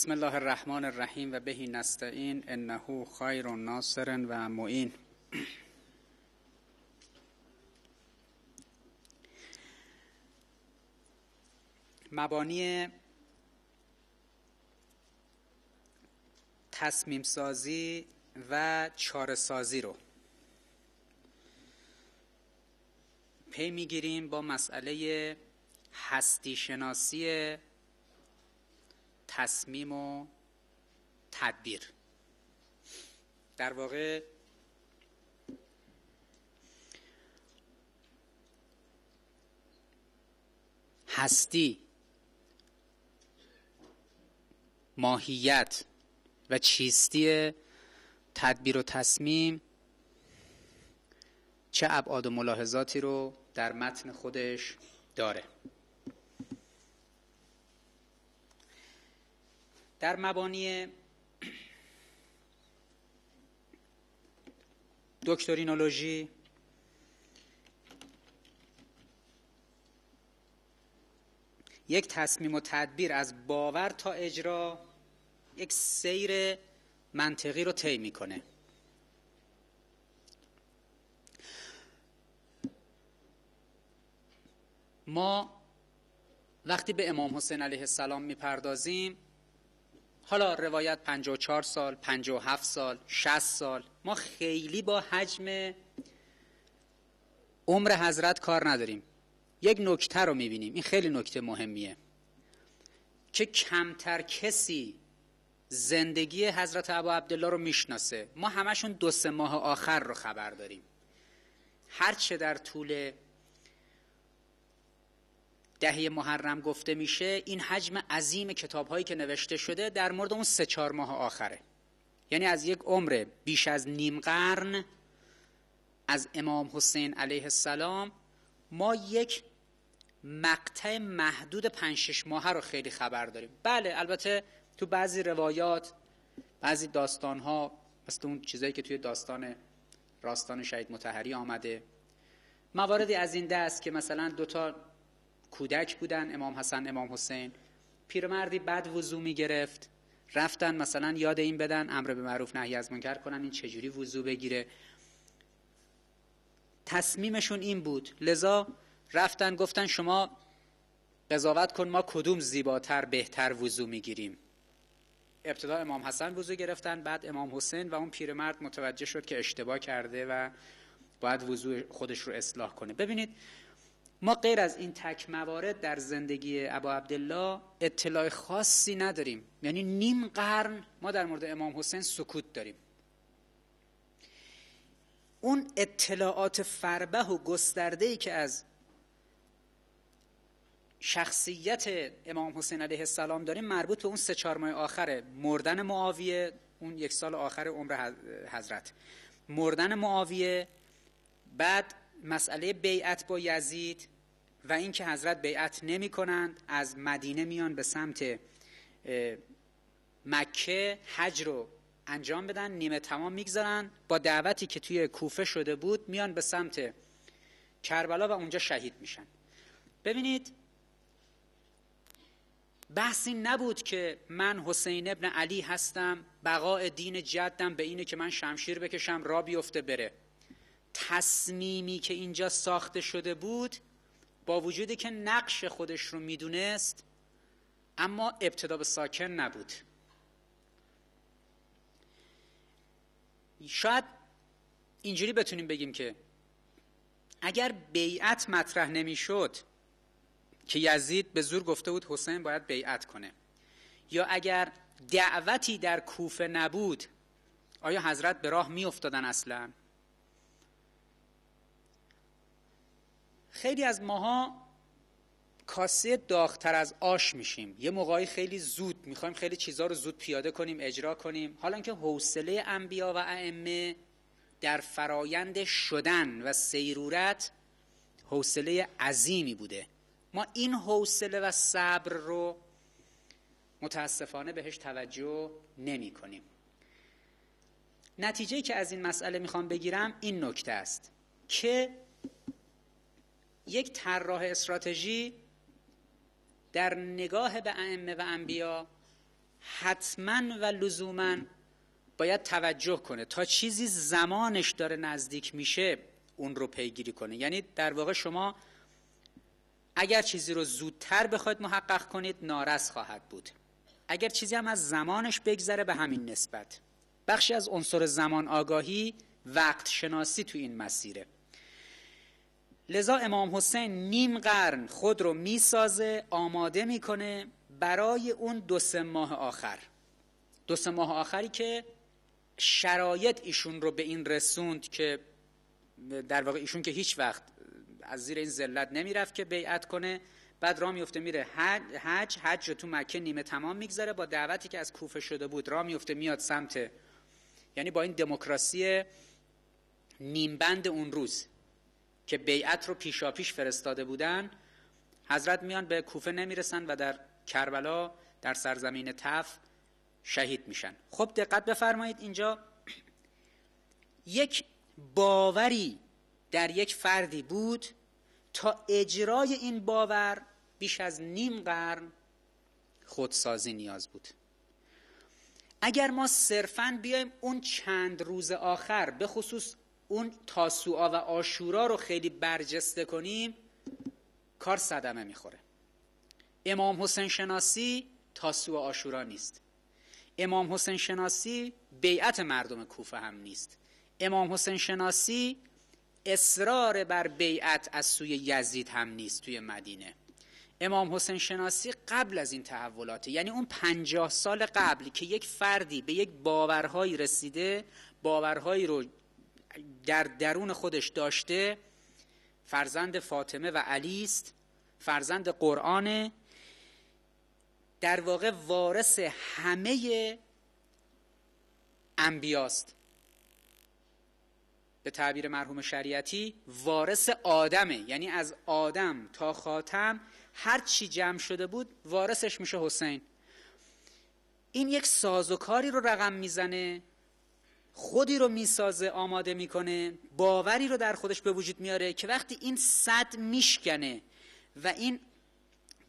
بسم الله الرحمن الرحیم و بهی نستعین انه خیر و ناصر و معین مبانی تصمیم سازی و چاره سازی رو پی میگیریم با مسئله هستی شناسی تصمیم و تدبیر در واقع هستی ماهیت و چیستی تدبیر و تصمیم چه ابعاد و ملاحظاتی رو در متن خودش داره در مبانی دکتورینولوژی یک تصمیم و تدبیر از باور تا اجرا یک سیر منطقی رو طی میکنه ما وقتی به امام حسین علیه السلام میپردازیم حالا روایت 54 سال 57 سال 60 سال ما خیلی با حجم عمر حضرت کار نداریم یک نکته رو میبینیم این خیلی نکته مهمیه که کمتر کسی زندگی حضرت عبا عبدالله رو میشناسه ما همشون دو سه ماه آخر رو خبر داریم هرچه در طول دهه محرم گفته میشه این حجم عظیم کتاب هایی که نوشته شده در مورد اون سه چهار ماه آخره یعنی از یک عمر بیش از نیم قرن از امام حسین علیه السلام ما یک مقطع محدود پنج شش ماه رو خیلی خبر داریم بله البته تو بعضی روایات بعضی داستان ها مثل اون چیزایی که توی داستان راستان شهید متحری آمده مواردی از این دست که مثلا دوتا کودک بودن امام حسن امام حسین پیرمردی بد وضو گرفت رفتن مثلا یاد این بدن امر به معروف نهی از منکر کنن این چجوری وضو بگیره تصمیمشون این بود لذا رفتن گفتن شما قضاوت کن ما کدوم زیباتر بهتر وضو میگیریم ابتدا امام حسن وضو گرفتن بعد امام حسین و اون پیرمرد متوجه شد که اشتباه کرده و باید وضو خودش رو اصلاح کنه ببینید ما غیر از این تک موارد در زندگی ابا عبدالله اطلاع خاصی نداریم یعنی نیم قرن ما در مورد امام حسین سکوت داریم اون اطلاعات فربه و گسترده ای که از شخصیت امام حسین علیه السلام داریم مربوط به اون سه چهار ماه آخره مردن معاویه اون یک سال آخر عمر حضرت مردن معاویه بعد مسئله بیعت با یزید و اینکه حضرت بیعت نمی کنند از مدینه میان به سمت مکه حج رو انجام بدن نیمه تمام میگذارن با دعوتی که توی کوفه شده بود میان به سمت کربلا و اونجا شهید میشن ببینید بحث این نبود که من حسین ابن علی هستم بقاع دین جدم به اینه که من شمشیر بکشم را بیفته بره تصمیمی که اینجا ساخته شده بود با وجودی که نقش خودش رو میدونست اما ابتدا به ساکن نبود شاید اینجوری بتونیم بگیم که اگر بیعت مطرح نمیشد که یزید به زور گفته بود حسین باید بیعت کنه یا اگر دعوتی در کوفه نبود آیا حضرت به راه افتادن اصلا خیلی از ماها کاسه داختر از آش میشیم یه موقعی خیلی زود میخوایم خیلی چیزها رو زود پیاده کنیم اجرا کنیم حالا که حوصله انبیا و ائمه در فرایند شدن و سیرورت حوصله عظیمی بوده ما این حوصله و صبر رو متاسفانه بهش توجه نمی کنیم نتیجه که از این مسئله میخوام بگیرم این نکته است که یک طراح استراتژی در نگاه به ائمه و انبیا حتما و لزوما باید توجه کنه تا چیزی زمانش داره نزدیک میشه اون رو پیگیری کنه یعنی در واقع شما اگر چیزی رو زودتر بخواید محقق کنید نارس خواهد بود اگر چیزی هم از زمانش بگذره به همین نسبت بخشی از عنصر زمان آگاهی وقت شناسی تو این مسیره لذا امام حسین نیم قرن خود رو میسازه آماده میکنه برای اون دو سه ماه آخر دو سه ماه آخری که شرایط ایشون رو به این رسوند که در واقع ایشون که هیچ وقت از زیر این ذلت نمیرفت که بیعت کنه بعد را میفته میره حج حج رو تو مکه نیمه تمام میگذره با دعوتی که از کوفه شده بود را میفته میاد سمت یعنی با این دموکراسی نیمبند اون روز که بیعت رو پیشاپیش فرستاده بودن حضرت میان به کوفه نمیرسن و در کربلا در سرزمین تف شهید میشن خب دقت بفرمایید اینجا یک باوری در یک فردی بود تا اجرای این باور بیش از نیم قرن خودسازی نیاز بود اگر ما صرفا بیایم اون چند روز آخر به خصوص اون تاسوعا و آشورا رو خیلی برجسته کنیم کار صدمه میخوره امام حسین شناسی تاسوعا آشورا نیست امام حسین شناسی بیعت مردم کوفه هم نیست امام حسین شناسی اصرار بر بیعت از سوی یزید هم نیست توی مدینه امام حسین شناسی قبل از این تحولات یعنی اون پنجاه سال قبل که یک فردی به یک باورهایی رسیده باورهایی رو در درون خودش داشته فرزند فاطمه و علی است فرزند قرآن در واقع وارث همه انبیاست به تعبیر مرحوم شریعتی وارث آدمه یعنی از آدم تا خاتم هر چی جمع شده بود وارثش میشه حسین این یک سازوکاری رو رقم میزنه خودی رو میسازه آماده میکنه باوری رو در خودش به وجود میاره که وقتی این صد میشکنه و این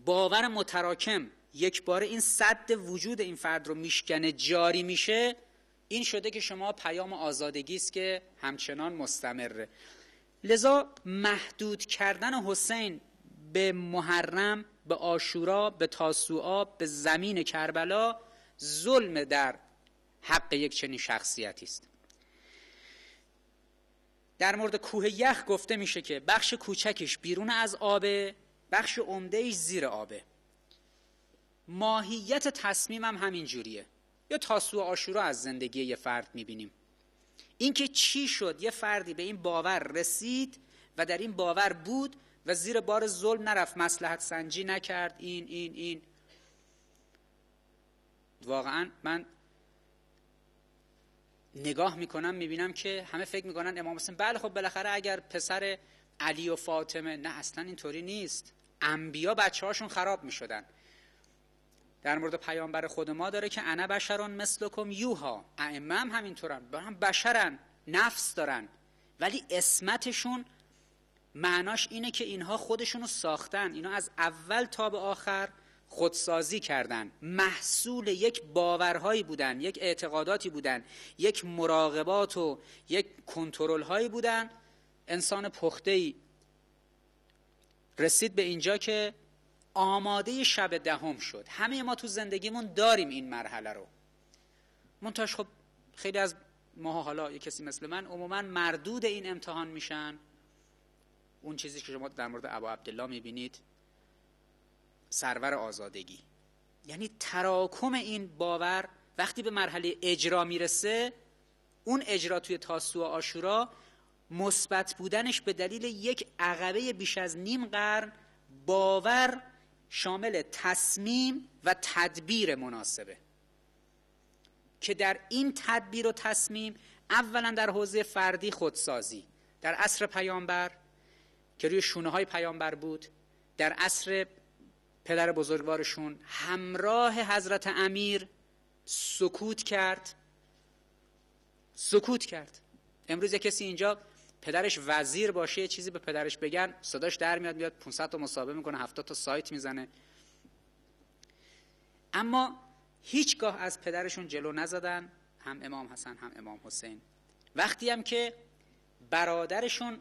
باور متراکم یک بار این صد وجود این فرد رو میشکنه جاری میشه این شده که شما پیام آزادگی است که همچنان مستمره لذا محدود کردن حسین به محرم به آشورا به تاسوعا به زمین کربلا ظلم در حق یک چنین شخصیتی است در مورد کوه یخ گفته میشه که بخش کوچکش بیرون از آبه بخش عمدهش زیر آبه ماهیت تصمیمم هم همین جوریه یا تاسو آشورا از زندگی یه فرد میبینیم اینکه چی شد یه فردی به این باور رسید و در این باور بود و زیر بار ظلم نرفت مسلحت سنجی نکرد این این این واقعا من نگاه میکنم میبینم که همه فکر میکنن امام حسین بله خب بالاخره اگر پسر علی و فاطمه نه اصلا اینطوری نیست انبیا بچه هاشون خراب میشدن در مورد پیامبر خود ما داره که انا بشران مثلکم یوها ائمه هم همینطورن هم بشرن نفس دارن ولی اسمتشون معناش اینه که اینها خودشونو ساختن اینا از اول تا به آخر خودسازی کردن محصول یک باورهایی بودن یک اعتقاداتی بودن یک مراقبات و یک کنترل هایی بودن انسان پخته ای رسید به اینجا که آماده شب دهم شد همه ما تو زندگیمون داریم این مرحله رو منتاش خب خیلی از ماها حالا یه کسی مثل من عموما مردود این امتحان میشن اون چیزی که شما در مورد ابا عبدالله میبینید سرور آزادگی یعنی تراکم این باور وقتی به مرحله اجرا میرسه اون اجرا توی و آشورا مثبت بودنش به دلیل یک عقبه بیش از نیم قرن باور شامل تصمیم و تدبیر مناسبه که در این تدبیر و تصمیم اولا در حوزه فردی خودسازی در عصر پیامبر که روی شونه های پیامبر بود در عصر پدر بزرگوارشون همراه حضرت امیر سکوت کرد سکوت کرد امروز کسی اینجا پدرش وزیر باشه چیزی به پدرش بگن صداش در میاد میاد 500 تا مصاحبه میکنه 70 تا سایت میزنه اما هیچگاه از پدرشون جلو نزدن هم امام حسن هم امام حسین وقتی هم که برادرشون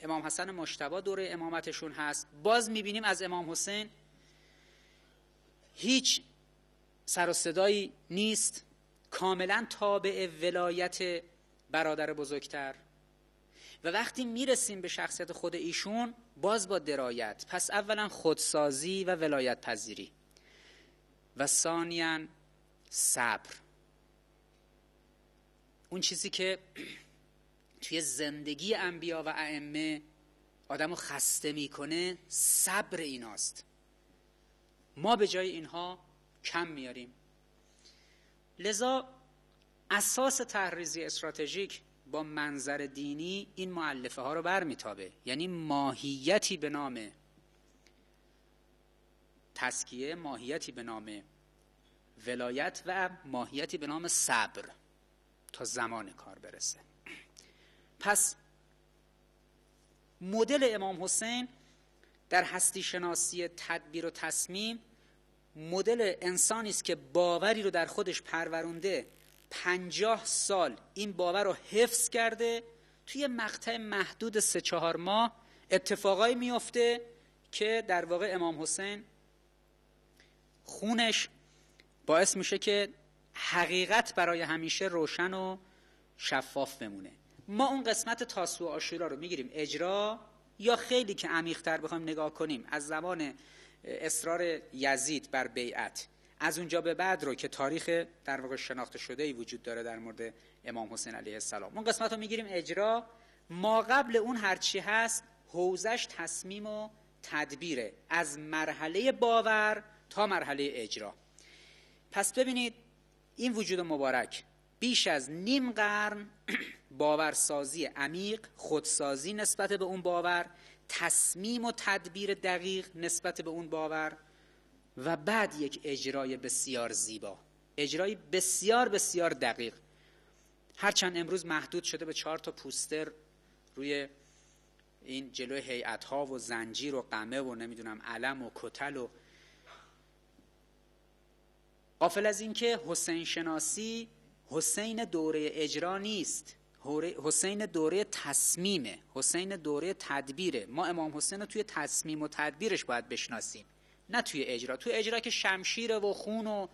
امام حسن مشتبا دوره امامتشون هست باز میبینیم از امام حسین هیچ سر و صدایی نیست کاملا تابع ولایت برادر بزرگتر و وقتی میرسیم به شخصیت خود ایشون باز با درایت پس اولا خودسازی و ولایت پذیری و ثانیا صبر اون چیزی که توی زندگی انبیا و ائمه آدم رو خسته میکنه صبر ایناست ما به جای اینها کم میاریم لذا اساس تحریزی استراتژیک با منظر دینی این معلفه ها رو برمیتابه یعنی ماهیتی به نام تسکیه ماهیتی به نام ولایت و ماهیتی به نام صبر تا زمان کار برسه پس مدل امام حسین در هستی شناسی تدبیر و تصمیم مدل انسانی است که باوری رو در خودش پرورونده پنجاه سال این باور رو حفظ کرده توی مقطع محدود سه چهار ماه اتفاقایی میافته که در واقع امام حسین خونش باعث میشه که حقیقت برای همیشه روشن و شفاف بمونه ما اون قسمت تاسو و آشورا رو میگیریم اجرا یا خیلی که عمیقتر بخوایم نگاه کنیم از زمان اصرار یزید بر بیعت از اونجا به بعد رو که تاریخ در واقع شناخته شده ای وجود داره در مورد امام حسین علیه السلام اون قسمت رو میگیریم اجرا ما قبل اون هرچی هست حوزش تصمیم و تدبیره از مرحله باور تا مرحله اجرا پس ببینید این وجود مبارک بیش از نیم قرن باورسازی عمیق خودسازی نسبت به اون باور تصمیم و تدبیر دقیق نسبت به اون باور و بعد یک اجرای بسیار زیبا اجرای بسیار بسیار دقیق هرچند امروز محدود شده به چهار تا پوستر روی این جلوی هیئت ها و زنجیر و قمه و نمیدونم علم و کتل و قافل از اینکه حسین شناسی حسین دوره اجرا نیست حسین دوره تصمیمه حسین دوره تدبیره ما امام حسین رو توی تصمیم و تدبیرش باید بشناسیم نه توی اجرا توی اجرا که شمشیره و خون و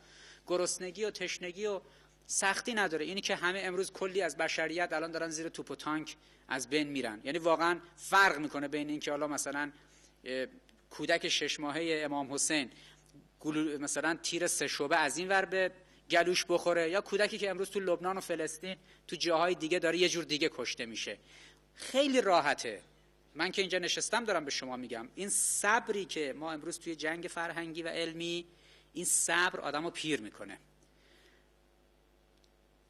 گرسنگی و تشنگی و سختی نداره اینی که همه امروز کلی از بشریت الان دارن زیر توپ و تانک از بین میرن یعنی واقعا فرق میکنه بین اینکه حالا مثلا کودک شش ماهه امام حسین مثلا تیر سه شبه از این ور به گلوش بخوره یا کودکی که امروز تو لبنان و فلسطین تو جاهای دیگه داره یه جور دیگه کشته میشه خیلی راحته من که اینجا نشستم دارم به شما میگم این صبری که ما امروز توی جنگ فرهنگی و علمی این صبر آدم رو پیر میکنه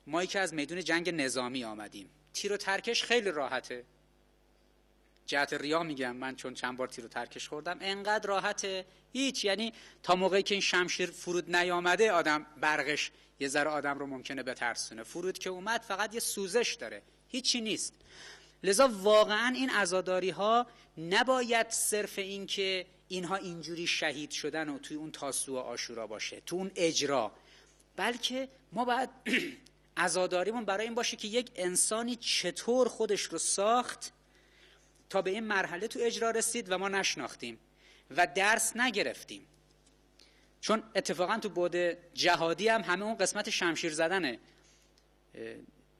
ما که از میدون جنگ نظامی آمدیم تیر و ترکش خیلی راحته جهت ریا میگم من چون چند بار تیرو ترکش خوردم انقدر راحته هیچ یعنی تا موقعی که این شمشیر فرود نیامده آدم برقش یه ذره آدم رو ممکنه بترسونه فرود که اومد فقط یه سوزش داره هیچی نیست لذا واقعا این عزاداری ها نباید صرف این که اینها اینجوری شهید شدن و توی اون تاسو و آشورا باشه تو اون اجرا بلکه ما باید عزاداریمون برای این باشه که یک انسانی چطور خودش رو ساخت تا به این مرحله تو اجرا رسید و ما نشناختیم و درس نگرفتیم چون اتفاقا تو بود جهادی هم همه اون قسمت شمشیر زدن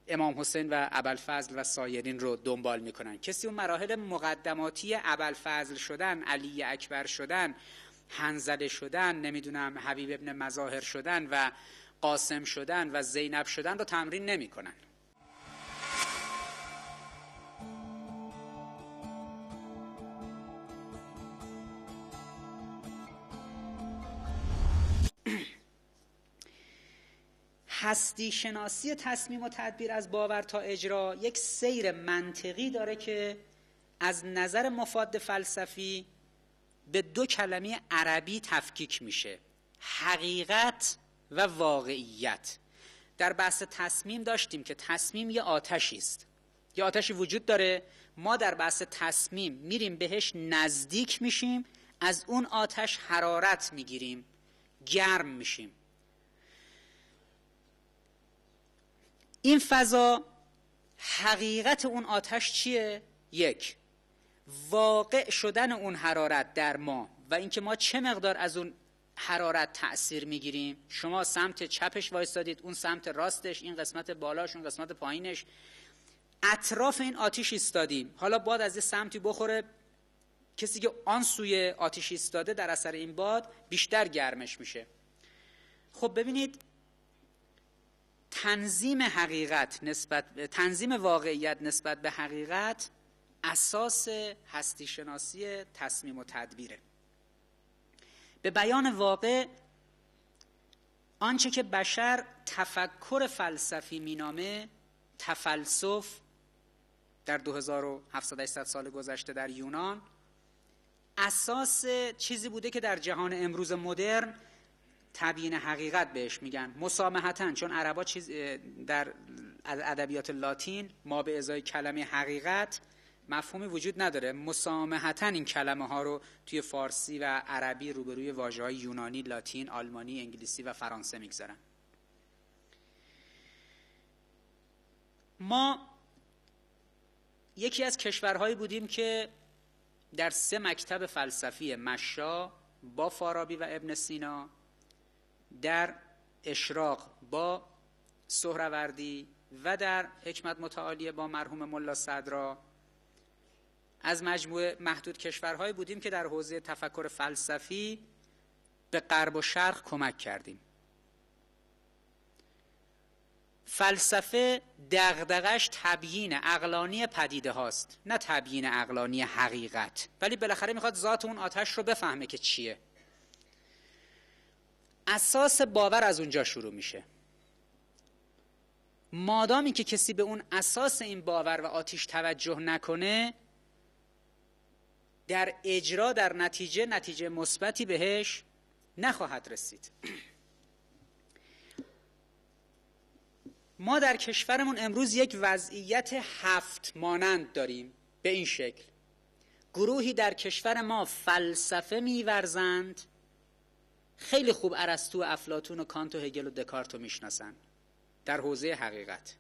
امام حسین و فضل و سایرین رو دنبال میکنن کسی اون مراحل مقدماتی فضل شدن علی اکبر شدن هنزله شدن نمیدونم حبیب ابن مظاهر شدن و قاسم شدن و زینب شدن رو تمرین نمیکنن هستی شناسی تصمیم و تدبیر از باور تا اجرا یک سیر منطقی داره که از نظر مفاد فلسفی به دو کلمه عربی تفکیک میشه حقیقت و واقعیت در بحث تصمیم داشتیم که تصمیم یه آتشی است یه آتشی وجود داره ما در بحث تصمیم میریم بهش نزدیک میشیم از اون آتش حرارت میگیریم گرم میشیم این فضا حقیقت اون آتش چیه؟ یک واقع شدن اون حرارت در ما و اینکه ما چه مقدار از اون حرارت تاثیر میگیریم شما سمت چپش وایستادید اون سمت راستش این قسمت بالاش اون قسمت پایینش اطراف این آتیش ایستادیم حالا باد از یه سمتی بخوره کسی که آن سوی آتیش ایستاده در اثر این باد بیشتر گرمش میشه خب ببینید تنظیم حقیقت نسبت تنظیم واقعیت نسبت به حقیقت اساس هستی شناسی تصمیم و تدبیره به بیان واقع آنچه که بشر تفکر فلسفی مینامه تفلسف در 2700 سال گذشته در یونان اساس چیزی بوده که در جهان امروز مدرن تبیین حقیقت بهش میگن مسامحتا چون عربا چیز در ادبیات لاتین ما به ازای کلمه حقیقت مفهومی وجود نداره مسامحتا این کلمه ها رو توی فارسی و عربی روبروی واجه های یونانی، لاتین، آلمانی، انگلیسی و فرانسه میگذارن ما یکی از کشورهایی بودیم که در سه مکتب فلسفی مشا با فارابی و ابن سینا در اشراق با سهروردی و در حکمت متعالیه با مرحوم ملا صدرا از مجموعه محدود کشورهایی بودیم که در حوزه تفکر فلسفی به غرب و شرق کمک کردیم فلسفه دغدغش تبیین اقلانی پدیده هاست نه تبیین اقلانی حقیقت ولی بالاخره میخواد ذات اون آتش رو بفهمه که چیه اساس باور از اونجا شروع میشه مادامی که کسی به اون اساس این باور و آتیش توجه نکنه در اجرا در نتیجه نتیجه مثبتی بهش نخواهد رسید ما در کشورمون امروز یک وضعیت هفت مانند داریم به این شکل گروهی در کشور ما فلسفه میورزند خیلی خوب ارسطو و افلاتون و کانت و هگل و دکارت رو میشناسن در حوزه حقیقت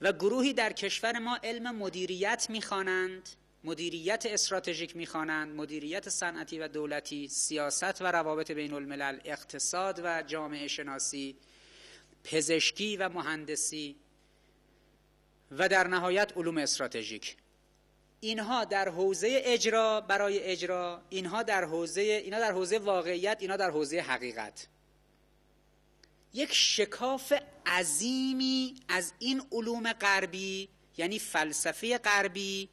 و گروهی در کشور ما علم مدیریت میخوانند مدیریت استراتژیک میخوانند مدیریت صنعتی و دولتی سیاست و روابط بین الملل اقتصاد و جامعه شناسی پزشکی و مهندسی و در نهایت علوم استراتژیک اینها در حوزه اجرا برای اجرا اینها در حوزه اینا در حوزه واقعیت اینا در حوزه حقیقت یک شکاف عظیمی از این علوم غربی یعنی فلسفه غربی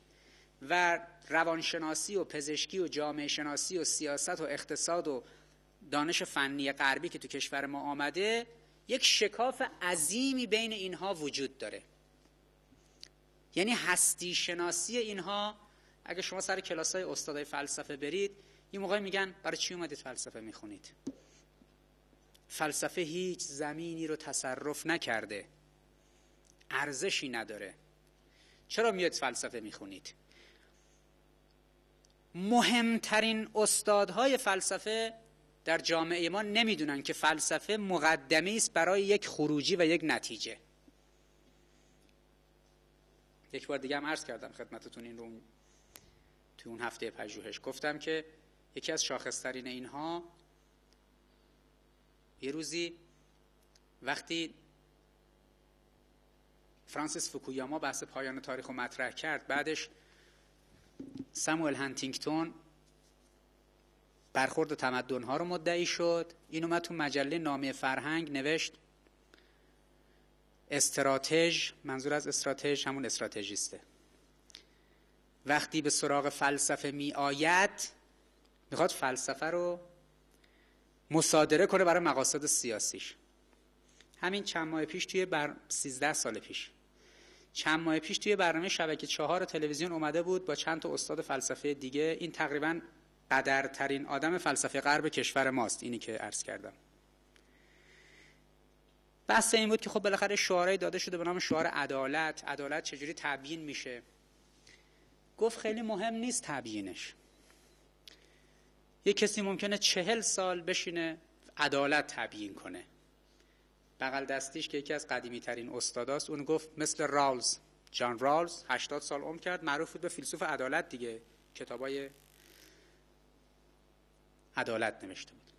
و روانشناسی و پزشکی و جامعه شناسی و سیاست و اقتصاد و دانش فنی غربی که تو کشور ما آمده یک شکاف عظیمی بین اینها وجود داره یعنی هستی شناسی اینها اگه شما سر کلاس های استادای فلسفه برید این موقع میگن برای چی اومدید فلسفه میخونید فلسفه هیچ زمینی رو تصرف نکرده ارزشی نداره چرا میاد فلسفه میخونید مهمترین استادهای فلسفه در جامعه ما نمیدونن که فلسفه مقدمه است برای یک خروجی و یک نتیجه یک بار دیگه هم عرض کردم خدمتتون این رو توی اون هفته پژوهش گفتم که یکی از شاخصترین اینها یه روزی وقتی فرانسیس فوکویاما بحث پایان تاریخ رو مطرح کرد بعدش ساموئل هنتینگتون برخورد و تمدن ها رو مدعی شد این اومد تو مجله نامه فرهنگ نوشت استراتژ منظور از استراتژ همون استراتژیسته وقتی به سراغ فلسفه می آید میخواد فلسفه رو مصادره کنه برای مقاصد سیاسیش همین چند ماه پیش توی بر... 13 سال پیش چند ماه پیش توی برنامه شبکه چهار تلویزیون اومده بود با چند تا استاد فلسفه دیگه این تقریبا قدرترین آدم فلسفه غرب کشور ماست اینی که عرض کردم بحث این بود که خب بالاخره شعارهایی داده شده به نام شعار عدالت عدالت چجوری تبیین میشه گفت خیلی مهم نیست تبیینش یه کسی ممکنه چهل سال بشینه عدالت تبیین کنه بغل دستیش که یکی از قدیمی ترین استاداست اون گفت مثل رالز جان رالز 80 سال عمر کرد معروف بود به فیلسوف عدالت دیگه کتابای عدالت نوشته بود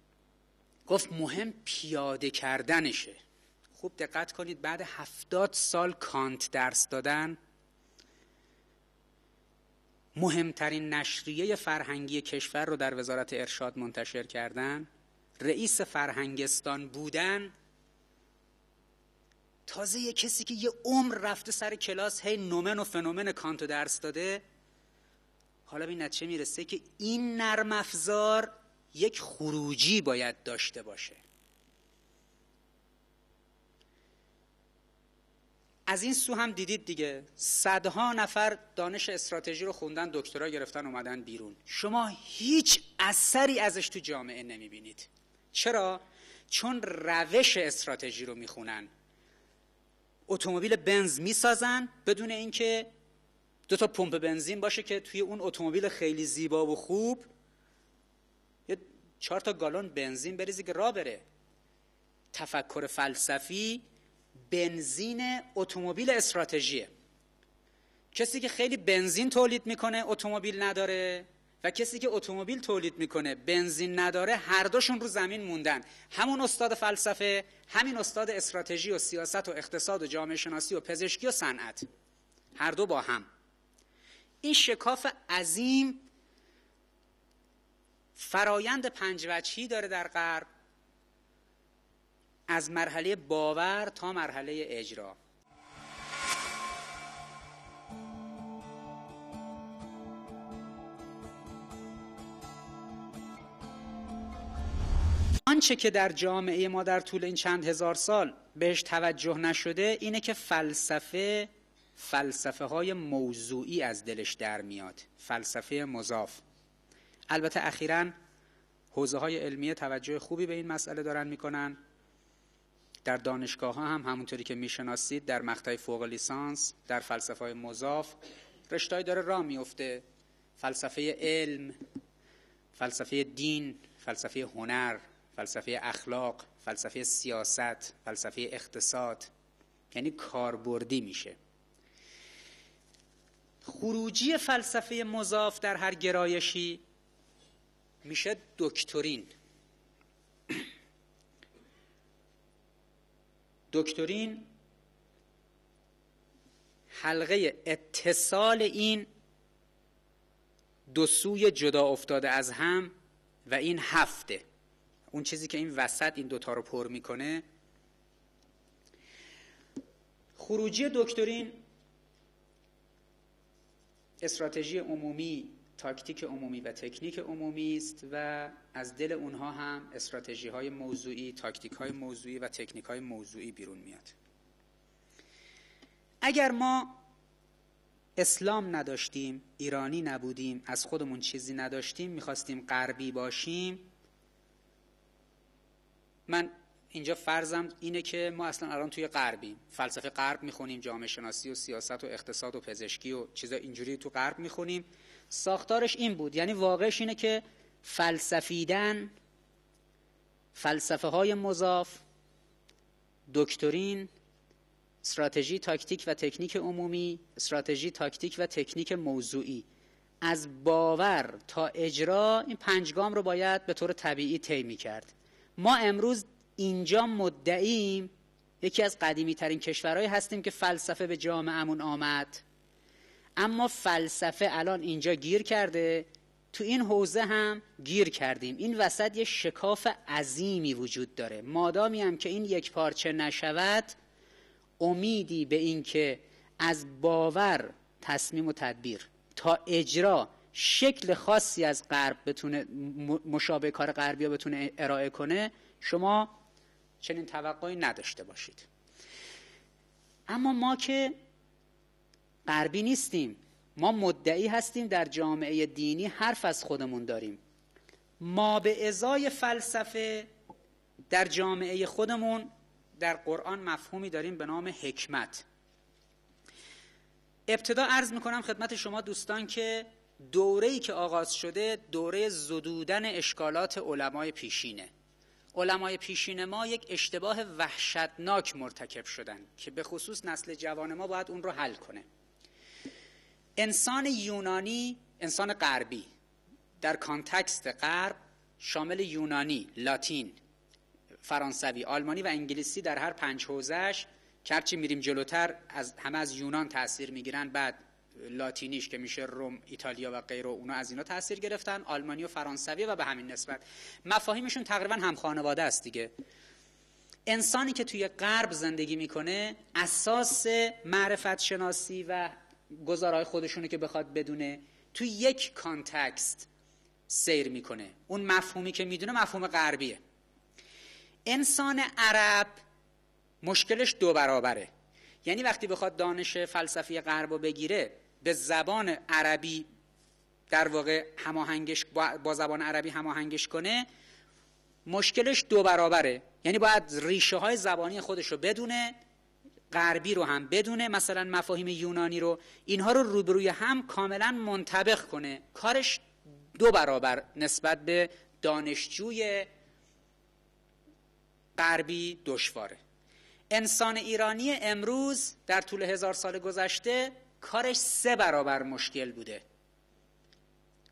گفت مهم پیاده کردنشه خوب دقت کنید بعد هفتاد سال کانت درس دادن مهمترین نشریه فرهنگی کشور رو در وزارت ارشاد منتشر کردن رئیس فرهنگستان بودن تازه یه کسی که یه عمر رفته سر کلاس هی نومن و فنومن کانتو درس داده حالا به این نتیجه میرسه که این نرم افزار یک خروجی باید داشته باشه از این سو هم دیدید دیگه صدها نفر دانش استراتژی رو خوندن دکترا گرفتن اومدن بیرون شما هیچ اثری ازش تو جامعه نمیبینید چرا چون روش استراتژی رو میخونن اتومبیل بنز میسازن بدون اینکه دو تا پمپ بنزین باشه که توی اون اتومبیل خیلی زیبا و خوب یه چهار تا گالون بنزین بریزی که را بره تفکر فلسفی بنزین اتومبیل استراتژیه کسی که خیلی بنزین تولید میکنه اتومبیل نداره و کسی که اتومبیل تولید میکنه بنزین نداره هر دوشون رو زمین موندن همون استاد فلسفه همین استاد استراتژی و سیاست و اقتصاد و جامعه شناسی و پزشکی و صنعت هر دو با هم این شکاف عظیم فرایند پنج وجهی داره در غرب از مرحله باور تا مرحله اجرا آنچه که در جامعه ما در طول این چند هزار سال بهش توجه نشده اینه که فلسفه فلسفه های موضوعی از دلش در میاد فلسفه مضاف البته اخیرا حوزه های علمیه توجه خوبی به این مسئله دارن میکنن در دانشگاه ها هم همونطوری که میشناسید در مقطع فوق لیسانس در فلسفه های مضاف رشتهایی داره راه میفته فلسفه علم فلسفه دین فلسفه هنر فلسفه اخلاق فلسفه سیاست فلسفه اقتصاد یعنی کاربردی میشه خروجی فلسفه مضاف در هر گرایشی میشه دکترین دکترین حلقه اتصال این دو سوی جدا افتاده از هم و این هفته اون چیزی که این وسط این دوتا رو پر میکنه خروجی دکترین استراتژی عمومی تاکتیک عمومی و تکنیک عمومی است و از دل اونها هم استراتژی های موضوعی، تاکتیک های موضوعی و تکنیک های موضوعی بیرون میاد. اگر ما اسلام نداشتیم، ایرانی نبودیم، از خودمون چیزی نداشتیم، میخواستیم غربی باشیم من اینجا فرضم اینه که ما اصلا الان توی غربیم فلسفه غرب میخونیم جامعه شناسی و سیاست و اقتصاد و پزشکی و چیزا اینجوری تو غرب میخونیم ساختارش این بود یعنی واقعش اینه که فلسفیدن فلسفه های مضاف دکترین استراتژی تاکتیک و تکنیک عمومی استراتژی تاکتیک و تکنیک موضوعی از باور تا اجرا این پنج گام رو باید به طور طبیعی طی کرد ما امروز اینجا مدعیم یکی از قدیمی ترین کشورهایی هستیم که فلسفه به جامعهمون آمد اما فلسفه الان اینجا گیر کرده تو این حوزه هم گیر کردیم این وسط یه شکاف عظیمی وجود داره مادامی هم که این یک پارچه نشود امیدی به اینکه از باور تصمیم و تدبیر تا اجرا شکل خاصی از غرب بتونه مشابه کار غربی ها بتونه ارائه کنه شما چنین توقعی نداشته باشید اما ما که غربی نیستیم ما مدعی هستیم در جامعه دینی حرف از خودمون داریم ما به ازای فلسفه در جامعه خودمون در قرآن مفهومی داریم به نام حکمت ابتدا عرض میکنم خدمت شما دوستان که دوره‌ای که آغاز شده دوره زدودن اشکالات علمای پیشینه علمای پیشین ما یک اشتباه وحشتناک مرتکب شدن که به خصوص نسل جوان ما باید اون رو حل کنه انسان یونانی انسان غربی در کانتکست غرب شامل یونانی لاتین فرانسوی آلمانی و انگلیسی در هر پنج حوزش کرچی میریم جلوتر از همه از یونان تاثیر میگیرن بعد لاتینیش که میشه روم ایتالیا و غیره اونا از اینا تاثیر گرفتن آلمانی و فرانسوی و به همین نسبت مفاهیمشون تقریبا هم خانواده است دیگه انسانی که توی غرب زندگی میکنه اساس معرفت شناسی و گزارای خودشونه که بخواد بدونه تو یک کانتکست سیر میکنه اون مفهومی که میدونه مفهوم غربیه انسان عرب مشکلش دو برابره یعنی وقتی بخواد دانش فلسفی غرب رو بگیره به زبان عربی در واقع هماهنگش با زبان عربی هماهنگش کنه مشکلش دو برابره یعنی باید ریشه های زبانی خودش رو بدونه غربی رو هم بدونه مثلا مفاهیم یونانی رو اینها رو روبروی هم کاملا منطبق کنه کارش دو برابر نسبت به دانشجوی غربی دشواره انسان ایرانی امروز در طول هزار سال گذشته کارش سه برابر مشکل بوده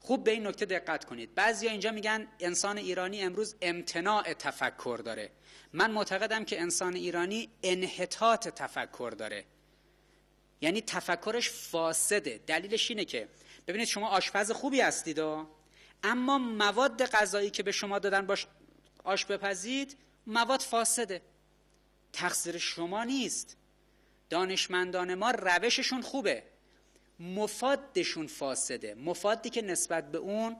خوب به این نکته دقت کنید بعضی اینجا میگن انسان ایرانی امروز امتناع تفکر داره من معتقدم که انسان ایرانی انحطاط تفکر داره یعنی تفکرش فاسده دلیلش اینه که ببینید شما آشپز خوبی هستید و اما مواد غذایی که به شما دادن باش آش بپزید مواد فاسده تقصیر شما نیست دانشمندان ما روششون خوبه مفادشون فاسده مفادی که نسبت به اون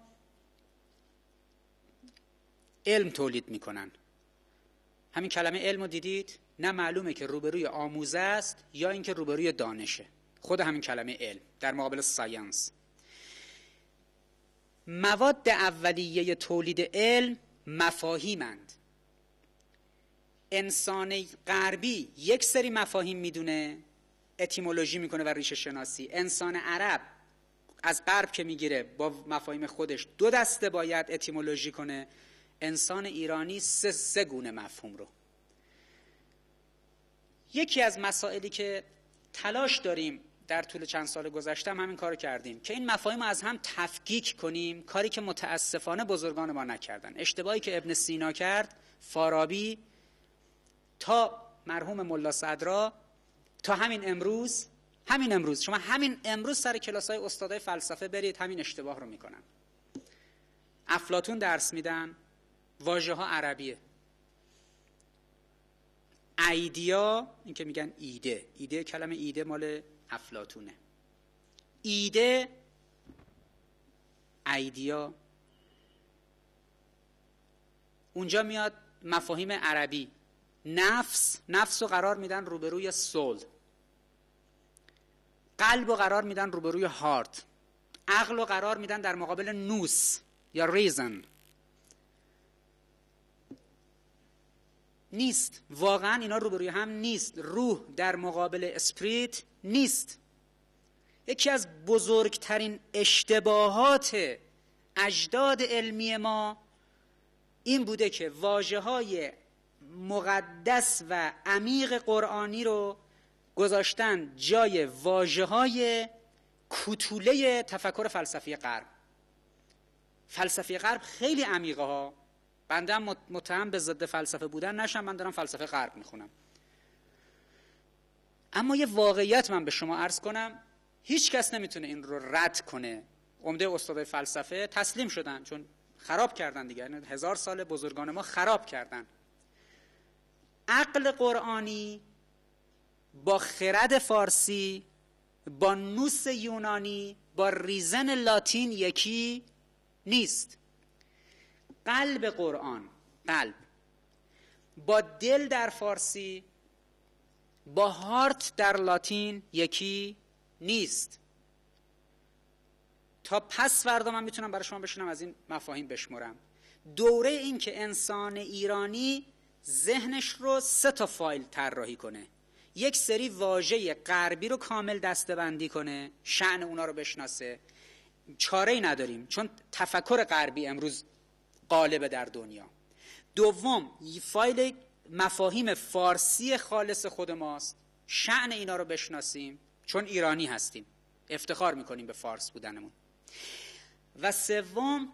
علم تولید میکنن همین کلمه علم رو دیدید نه معلومه که روبروی آموزه است یا اینکه روبروی دانشه خود همین کلمه علم در مقابل ساینس مواد اولیه تولید علم مفاهیمند انسان غربی یک سری مفاهیم میدونه اتیمولوژی میکنه و ریشه شناسی انسان عرب از غرب که میگیره با مفاهیم خودش دو دسته باید اتیمولوژی کنه انسان ایرانی سه, سه گونه مفهوم رو یکی از مسائلی که تلاش داریم در طول چند سال گذشته هم همین کار کردیم که این مفاهیم از هم تفکیک کنیم کاری که متاسفانه بزرگان ما نکردن اشتباهی که ابن سینا کرد فارابی تا مرحوم ملا صدرا تا همین امروز همین امروز شما همین امروز سر کلاس های استادای فلسفه برید همین اشتباه رو میکنن افلاتون درس میدن واژه ها عربیه ایدیا این که میگن ایده ایده کلمه ایده مال افلاتونه ایده ایدیا اونجا میاد مفاهیم عربی نفس نفس رو قرار میدن روبروی سول قلب و قرار میدن روبروی هارت عقل و قرار میدن در مقابل نوس یا ریزن نیست واقعا اینا روبروی هم نیست روح در مقابل اسپریت نیست یکی از بزرگترین اشتباهات اجداد علمی ما این بوده که واجه های مقدس و عمیق قرآنی رو گذاشتن جای واجه های کتوله تفکر فلسفی غرب فلسفی غرب خیلی عمیقه ها بنده هم متهم به ضد فلسفه بودن نشم من دارم فلسفه غرب میخونم اما یه واقعیت من به شما عرض کنم هیچ کس نمیتونه این رو رد کنه عمده استادای فلسفه تسلیم شدن چون خراب کردن دیگه یعنی هزار سال بزرگان ما خراب کردن عقل قرآنی با خرد فارسی با نوس یونانی با ریزن لاتین یکی نیست قلب قرآن قلب با دل در فارسی با هارت در لاتین یکی نیست تا پس فردا من میتونم برای شما بشونم از این مفاهیم بشمرم دوره این که انسان ایرانی ذهنش رو سه تا فایل طراحی کنه یک سری واژه غربی رو کامل دستبندی کنه شعن اونا رو بشناسه چاره ای نداریم چون تفکر غربی امروز غالبه در دنیا دوم فایل مفاهیم فارسی خالص خود ماست شعن اینا رو بشناسیم چون ایرانی هستیم افتخار میکنیم به فارس بودنمون و سوم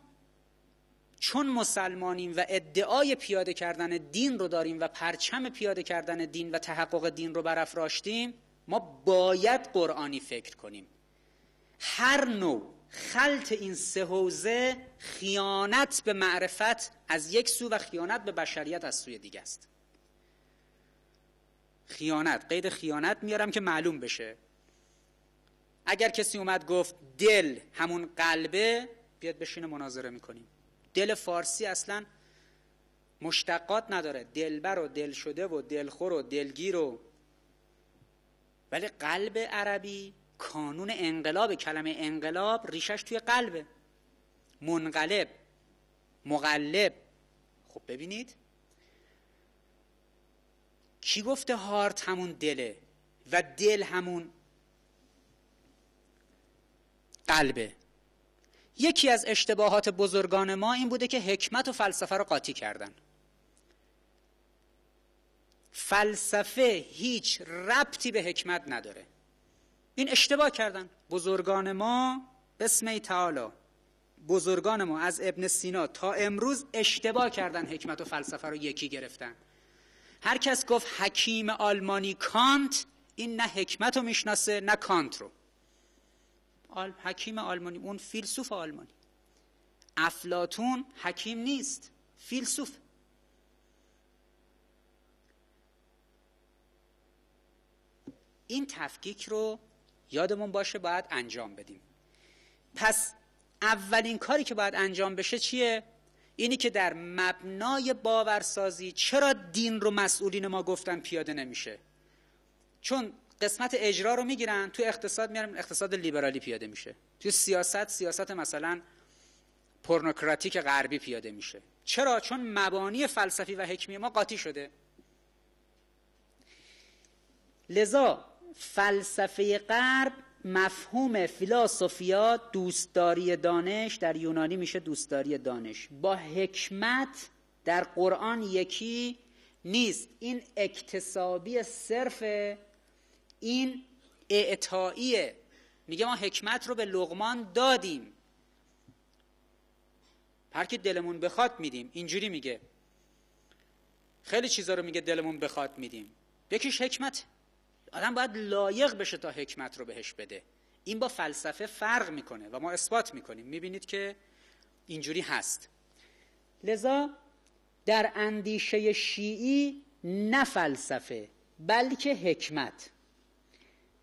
چون مسلمانیم و ادعای پیاده کردن دین رو داریم و پرچم پیاده کردن دین و تحقق دین رو برافراشتیم ما باید قرآنی فکر کنیم هر نوع خلط این سه حوزه خیانت به معرفت از یک سو و خیانت به بشریت از سوی دیگه است خیانت قید خیانت میارم که معلوم بشه اگر کسی اومد گفت دل همون قلبه بیاد بشینه مناظره میکنیم دل فارسی اصلا مشتقات نداره دلبر و دل شده و دلخور و دلگیر و ولی قلب عربی کانون انقلاب کلمه انقلاب ریشش توی قلبه منقلب مقلب خب ببینید کی گفته هارت همون دله و دل همون قلبه یکی از اشتباهات بزرگان ما این بوده که حکمت و فلسفه رو قاطی کردن فلسفه هیچ ربطی به حکمت نداره این اشتباه کردن بزرگان ما بسم تعالی بزرگان ما از ابن سینا تا امروز اشتباه کردن حکمت و فلسفه رو یکی گرفتن هر کس گفت حکیم آلمانی کانت این نه حکمت رو میشناسه نه کانت رو آل... حکیم آلمانی اون فیلسوف آلمانی افلاتون حکیم نیست فیلسوف این تفکیک رو یادمون باشه باید انجام بدیم پس اولین کاری که باید انجام بشه چیه؟ اینی که در مبنای باورسازی چرا دین رو مسئولین ما گفتن پیاده نمیشه چون قسمت اجرا رو میگیرن تو اقتصاد میارن اقتصاد لیبرالی پیاده میشه تو سیاست سیاست مثلا پورنوکراتیک غربی پیاده میشه چرا چون مبانی فلسفی و حکمی ما قاطی شده لذا فلسفه غرب مفهوم فیلاسوفیا دوستداری دانش در یونانی میشه دوستداری دانش با حکمت در قرآن یکی نیست این اکتسابی صرف این اعتاییه میگه ما حکمت رو به لغمان دادیم هر دلمون بخواد میدیم اینجوری میگه خیلی چیزا رو میگه دلمون بخواد میدیم یکیش حکمت آدم باید لایق بشه تا حکمت رو بهش بده این با فلسفه فرق میکنه و ما اثبات میکنیم میبینید که اینجوری هست لذا در اندیشه شیعی نه فلسفه بلکه حکمت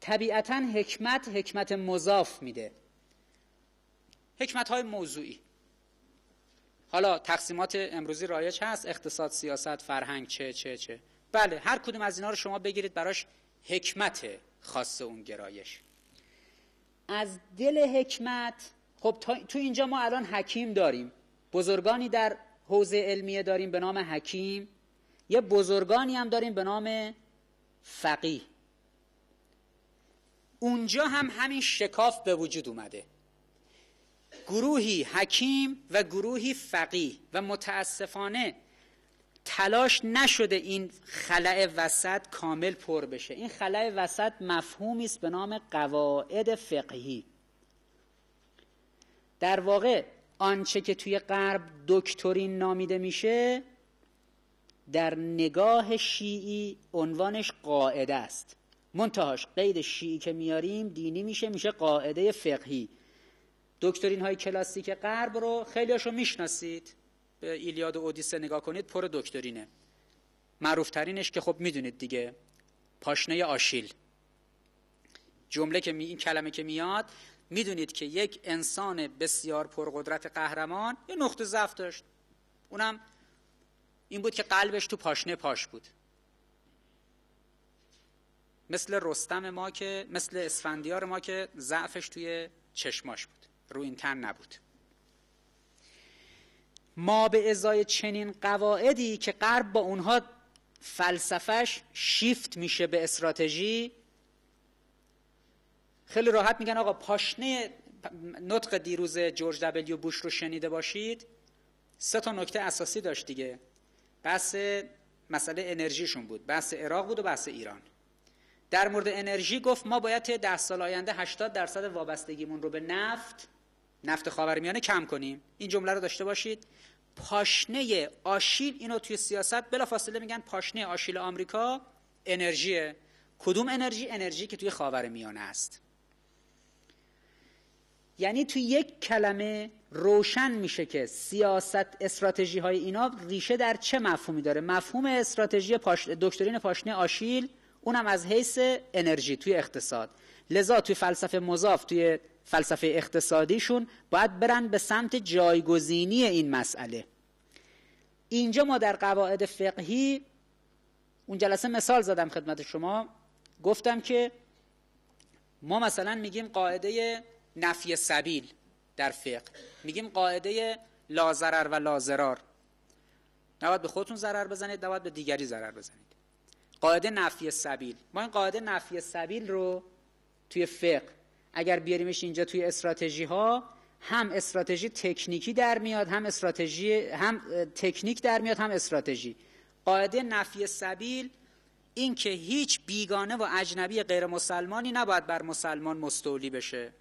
طبیعتا حکمت حکمت مضاف میده حکمت های موضوعی حالا تقسیمات امروزی رایج هست اقتصاد سیاست فرهنگ چه چه چه بله هر کدوم از اینا رو شما بگیرید براش حکمت خاص اون گرایش از دل حکمت خب تو اینجا ما الان حکیم داریم بزرگانی در حوزه علمیه داریم به نام حکیم یه بزرگانی هم داریم به نام فقیه اونجا هم همین شکاف به وجود اومده گروهی حکیم و گروهی فقیه و متاسفانه تلاش نشده این خلع وسط کامل پر بشه این خلع وسط مفهومی است به نام قواعد فقهی در واقع آنچه که توی غرب دکترین نامیده میشه در نگاه شیعی عنوانش قاعده است منتهاش قید شیعی که میاریم دینی میشه میشه قاعده فقهی دکترین های کلاسیک غرب رو رو میشناسید به ایلیاد و اودیسه نگاه کنید پر دکترینه معروف ترینش که خب میدونید دیگه پاشنه آشیل جمله که این کلمه که میاد میدونید که یک انسان بسیار پرقدرت قهرمان یه نقطه ضعف داشت اونم این بود که قلبش تو پاشنه پاش بود مثل رستم ما که مثل اسفندیار ما که ضعفش توی چشماش بود رو این تن نبود ما به ازای چنین قواعدی که قرب با اونها فلسفش شیفت میشه به استراتژی خیلی راحت میگن آقا پاشنه نطق دیروز جورج دبلیو بوش رو شنیده باشید سه تا نکته اساسی داشت دیگه بحث مسئله انرژیشون بود بحث عراق بود و بحث ایران در مورد انرژی گفت ما باید تا ده سال آینده 80 درصد وابستگیمون رو به نفت نفت خاورمیانه کم کنیم این جمله رو داشته باشید پاشنه آشیل اینو توی سیاست بلافاصله میگن پاشنه آشیل آمریکا انرژیه کدوم انرژی انرژی که توی خاورمیانه است یعنی توی یک کلمه روشن میشه که سیاست استراتژی های اینا ریشه در چه مفهومی داره مفهوم استراتژی پاش... دکترین پاشنه آشیل اونم از حیث انرژی توی اقتصاد لذا توی فلسفه مضاف توی فلسفه اقتصادیشون باید برن به سمت جایگزینی این مسئله اینجا ما در قواعد فقهی اون جلسه مثال زدم خدمت شما گفتم که ما مثلا میگیم قاعده نفی سبیل در فقه میگیم قاعده لازرر و لازرار نباید به خودتون ضرر بزنید نباید به دیگری ضرر بزنید قاعده نفی سبیل ما این قاعده نفی سبیل رو توی فقه اگر بیاریمش اینجا توی استراتژی ها هم استراتژی تکنیکی در میاد هم استراتژی هم تکنیک در میاد هم استراتژی قاعده نفی سبیل این که هیچ بیگانه و اجنبی غیر مسلمانی نباید بر مسلمان مستولی بشه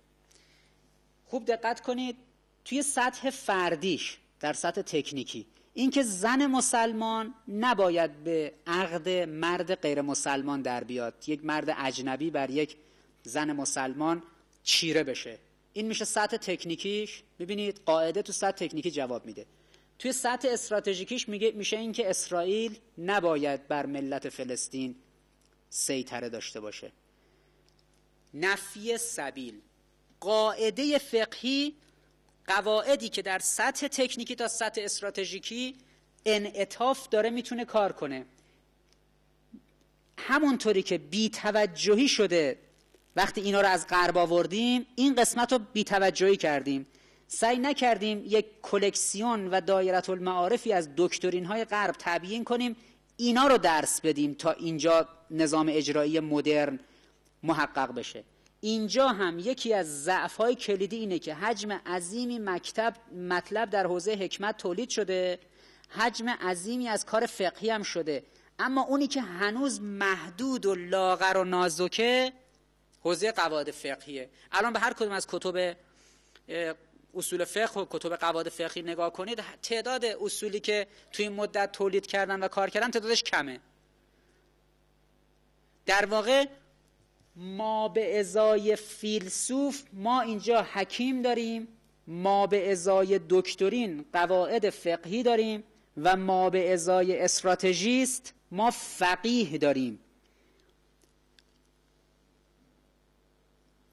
خوب دقت کنید توی سطح فردیش در سطح تکنیکی اینکه زن مسلمان نباید به عقد مرد غیر مسلمان در بیاد یک مرد اجنبی بر یک زن مسلمان چیره بشه این میشه سطح تکنیکیش ببینید قاعده تو سطح تکنیکی جواب میده توی سطح استراتژیکیش میگه میشه اینکه اسرائیل نباید بر ملت فلسطین سیطره داشته باشه نفی سبیل قاعده فقهی قواعدی که در سطح تکنیکی تا سطح استراتژیکی انعطاف داره میتونه کار کنه همونطوری که بیتوجهی شده وقتی اینا رو از غرب آوردیم این قسمت رو بیتوجهی کردیم سعی نکردیم یک کلکسیون و دایره المعارفی از دکترین های غرب تبیین کنیم اینا رو درس بدیم تا اینجا نظام اجرایی مدرن محقق بشه اینجا هم یکی از ضعف های کلیدی اینه که حجم عظیمی مکتب مطلب در حوزه حکمت تولید شده حجم عظیمی از کار فقهی هم شده اما اونی که هنوز محدود و لاغر و نازکه حوزه قواعد فقهیه الان به هر کدوم از کتب اصول فقه و کتب قواعد فقهی نگاه کنید تعداد اصولی که توی این مدت تولید کردن و کار کردن تعدادش کمه در واقع ما به ازای فیلسوف ما اینجا حکیم داریم ما به ازای دکترین قواعد فقهی داریم و ما به ازای استراتژیست ما فقیه داریم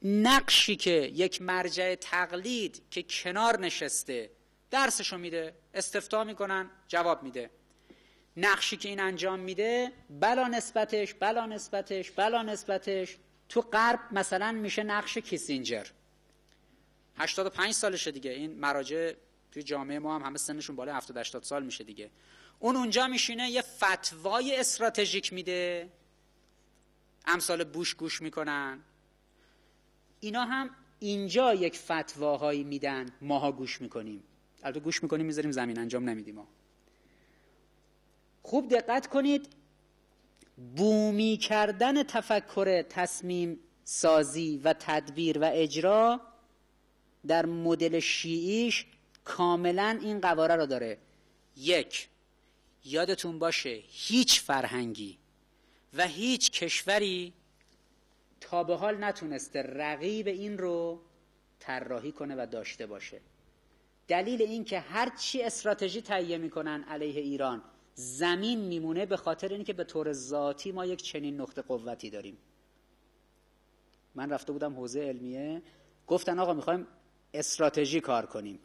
نقشی که یک مرجع تقلید که کنار نشسته درسشو میده استفتا میکنن جواب میده نقشی که این انجام میده بلا نسبتش بلا نسبتش بلا نسبتش تو غرب مثلا میشه نقش کیسینجر 85 سالشه دیگه این مراجع توی جامعه ما هم همه سنشون بالای 70 80 سال میشه دیگه اون اونجا میشینه یه فتوای استراتژیک میده امثال بوش گوش میکنن اینا هم اینجا یک فتواهایی میدن ماها گوش میکنیم البته گوش میکنیم میذاریم زمین انجام نمیدیم ما خوب دقت کنید بومی کردن تفکر تصمیم سازی و تدبیر و اجرا در مدل شیعیش کاملا این قواره رو داره یک یادتون باشه هیچ فرهنگی و هیچ کشوری تا به حال نتونسته رقیب این رو طراحی کنه و داشته باشه دلیل این که هرچی استراتژی تهیه میکنن علیه ایران زمین میمونه به خاطر اینکه به طور ذاتی ما یک چنین نقطه قوتی داریم من رفته بودم حوزه علمیه گفتن آقا میخوایم استراتژی کار کنیم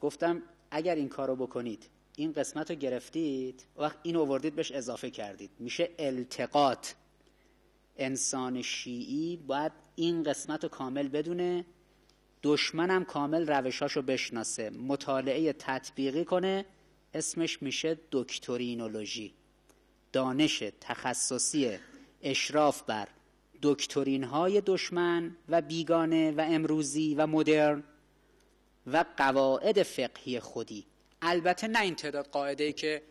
گفتم اگر این کارو بکنید این قسمت رو گرفتید وقت این آوردید بهش اضافه کردید میشه التقاط انسان شیعی باید این قسمت رو کامل بدونه دشمنم کامل روشاشو بشناسه مطالعه تطبیقی کنه اسمش میشه دکترینولوژی دانش تخصصی اشراف بر دکترین های دشمن و بیگانه و امروزی و مدرن و قواعد فقهی خودی البته نه این تعداد قاعده ای که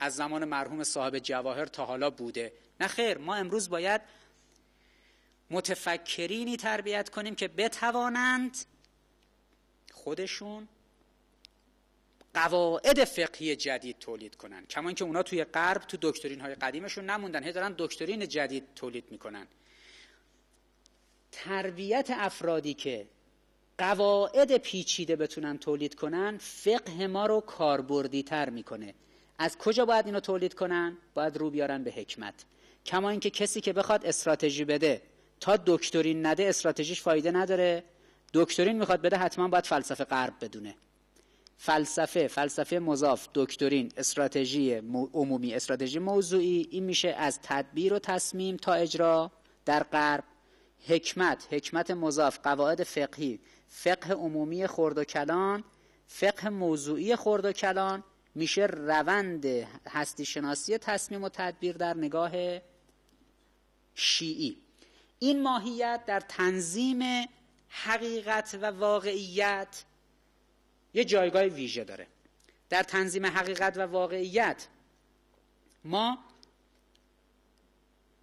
از زمان مرحوم صاحب جواهر تا حالا بوده نه خیر ما امروز باید متفکرینی تربیت کنیم که بتوانند خودشون قواعد فقهی جدید تولید کنن کما اینکه اونا توی غرب تو دکترین های قدیمشون نموندن هی دارن دکترین جدید تولید میکنن تربیت افرادی که قواعد پیچیده بتونن تولید کنن فقه ما رو کاربردی تر میکنه از کجا باید اینو تولید کنن باید رو بیارن به حکمت کما اینکه کسی که بخواد استراتژی بده تا دکترین نده استراتژیش فایده نداره دکترین میخواد بده حتما باید فلسفه غرب بدونه فلسفه فلسفه مضاف دکترین استراتژی عمومی استراتژی موضوعی این میشه از تدبیر و تصمیم تا اجرا در غرب حکمت حکمت مضاف قواعد فقهی فقه عمومی خرد و کلان فقه موضوعی خرد و کلان میشه روند هستی شناسی تصمیم و تدبیر در نگاه شیعی این ماهیت در تنظیم حقیقت و واقعیت یه جایگاه ویژه داره در تنظیم حقیقت و واقعیت ما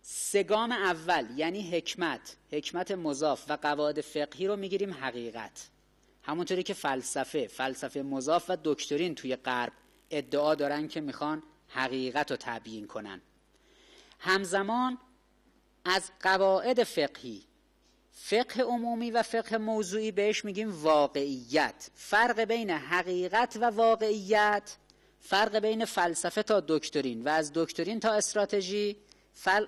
سگام اول یعنی حکمت حکمت مضاف و قواعد فقهی رو میگیریم حقیقت همونطوری که فلسفه فلسفه مضاف و دکترین توی غرب ادعا دارن که میخوان حقیقت رو تبیین کنن همزمان از قواعد فقهی فقه عمومی و فقه موضوعی بهش میگیم واقعیت فرق بین حقیقت و واقعیت فرق بین فلسفه تا دکترین و از دکترین تا استراتژی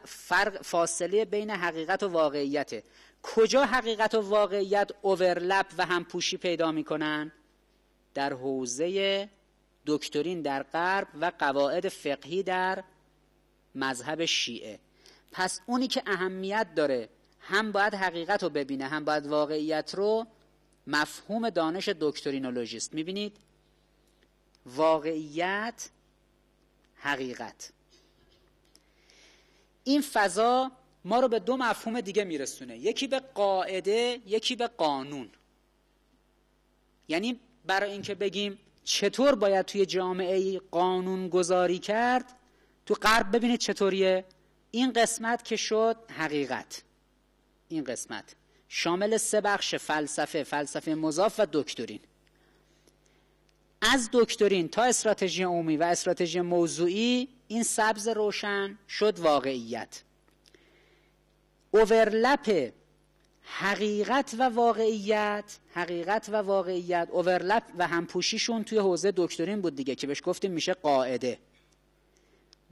فرق فاصله بین حقیقت و واقعیت. کجا حقیقت و واقعیت اوورلپ و همپوشی پیدا میکنن در حوزه دکترین در غرب و قواعد فقهی در مذهب شیعه پس اونی که اهمیت داره هم باید حقیقت رو ببینه هم باید واقعیت رو مفهوم دانش دکترینولوژیست میبینید واقعیت حقیقت این فضا ما رو به دو مفهوم دیگه میرسونه یکی به قاعده یکی به قانون یعنی برای اینکه بگیم چطور باید توی جامعه قانون گذاری کرد تو غرب ببینید چطوریه این قسمت که شد حقیقت این قسمت شامل سه بخش فلسفه فلسفه مضاف و دکترین از دکترین تا استراتژی عمومی و استراتژی موضوعی این سبز روشن شد واقعیت اوورلپ حقیقت و واقعیت حقیقت و واقعیت اوورلپ و همپوشیشون توی حوزه دکترین بود دیگه که بهش گفتیم میشه قاعده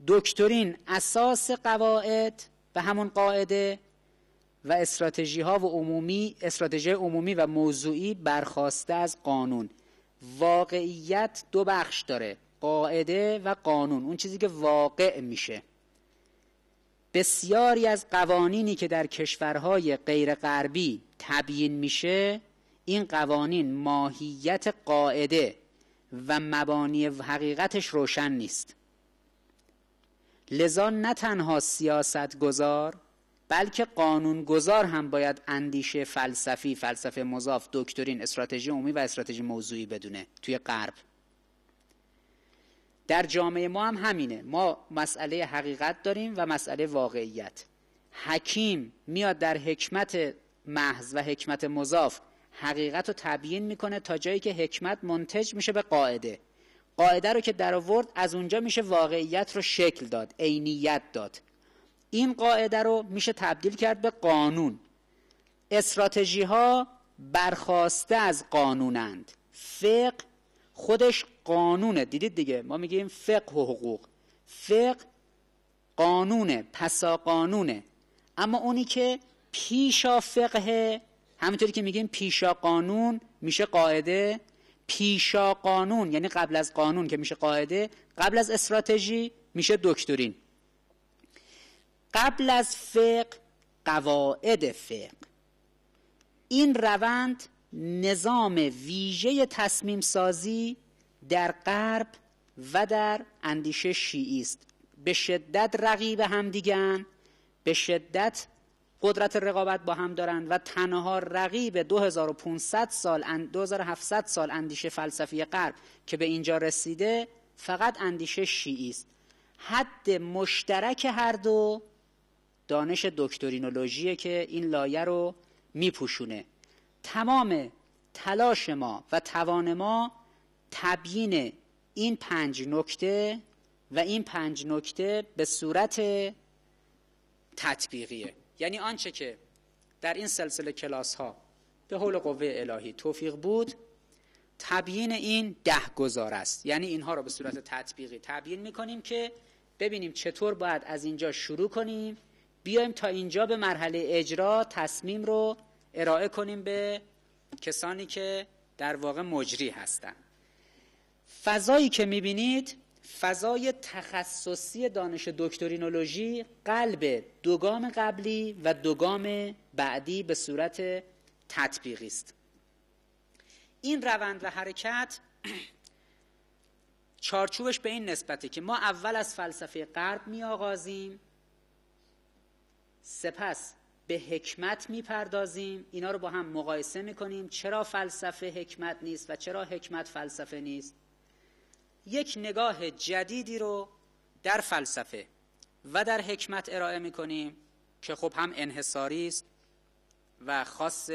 دکترین اساس قواعد به همون قاعده و استراتژی ها و عمومی استراتژی عمومی و موضوعی برخواسته از قانون واقعیت دو بخش داره قاعده و قانون اون چیزی که واقع میشه بسیاری از قوانینی که در کشورهای غیر غربی تبیین میشه این قوانین ماهیت قاعده و مبانی حقیقتش روشن نیست لذا نه تنها سیاست گذار بلکه قانونگذار هم باید اندیشه فلسفی فلسفه مضاف دکترین استراتژی عمومی و استراتژی موضوعی بدونه توی غرب در جامعه ما هم همینه ما مسئله حقیقت داریم و مسئله واقعیت حکیم میاد در حکمت محض و حکمت مضاف حقیقت رو تبیین میکنه تا جایی که حکمت منتج میشه به قاعده قاعده رو که در آورد از اونجا میشه واقعیت رو شکل داد عینیت داد این قاعده رو میشه تبدیل کرد به قانون استراتژی ها برخواسته از قانونند فقه خودش قانونه دیدید دیگه ما میگیم فقه و حقوق فقه قانونه پسا قانونه اما اونی که پیشا فقه همینطوری که میگیم پیشا قانون میشه قاعده پیشا قانون یعنی قبل از قانون که میشه قاعده قبل از استراتژی میشه دکترین قبل از فقه قواعد فقه این روند نظام ویژه تصمیم سازی در غرب و در اندیشه شیعی است به شدت رقیب دیگن به شدت قدرت رقابت با هم دارند و تنها رقیب 2500 سال 2700 سال اندیشه فلسفی غرب که به اینجا رسیده فقط اندیشه شیعی است حد مشترک هر دو دانش دکترینولوژیه که این لایه رو میپوشونه تمام تلاش ما و توان ما تبیین این پنج نکته و این پنج نکته به صورت تطبیقیه یعنی آنچه که در این سلسله کلاس ها به حول قوه الهی توفیق بود تبیین این ده گذار است یعنی اینها رو به صورت تطبیقی تبیین میکنیم که ببینیم چطور باید از اینجا شروع کنیم بیایم تا اینجا به مرحله اجرا تصمیم رو ارائه کنیم به کسانی که در واقع مجری هستند فضایی که میبینید فضای تخصصی دانش دکترینولوژی قلب دوگام قبلی و دوگام بعدی به صورت تطبیقی است این روند و حرکت چارچوبش به این نسبته که ما اول از فلسفه غرب می آغازیم سپس به حکمت میپردازیم اینا رو با هم مقایسه میکنیم چرا فلسفه حکمت نیست و چرا حکمت فلسفه نیست یک نگاه جدیدی رو در فلسفه و در حکمت ارائه میکنیم که خب هم انحصاری است و خاص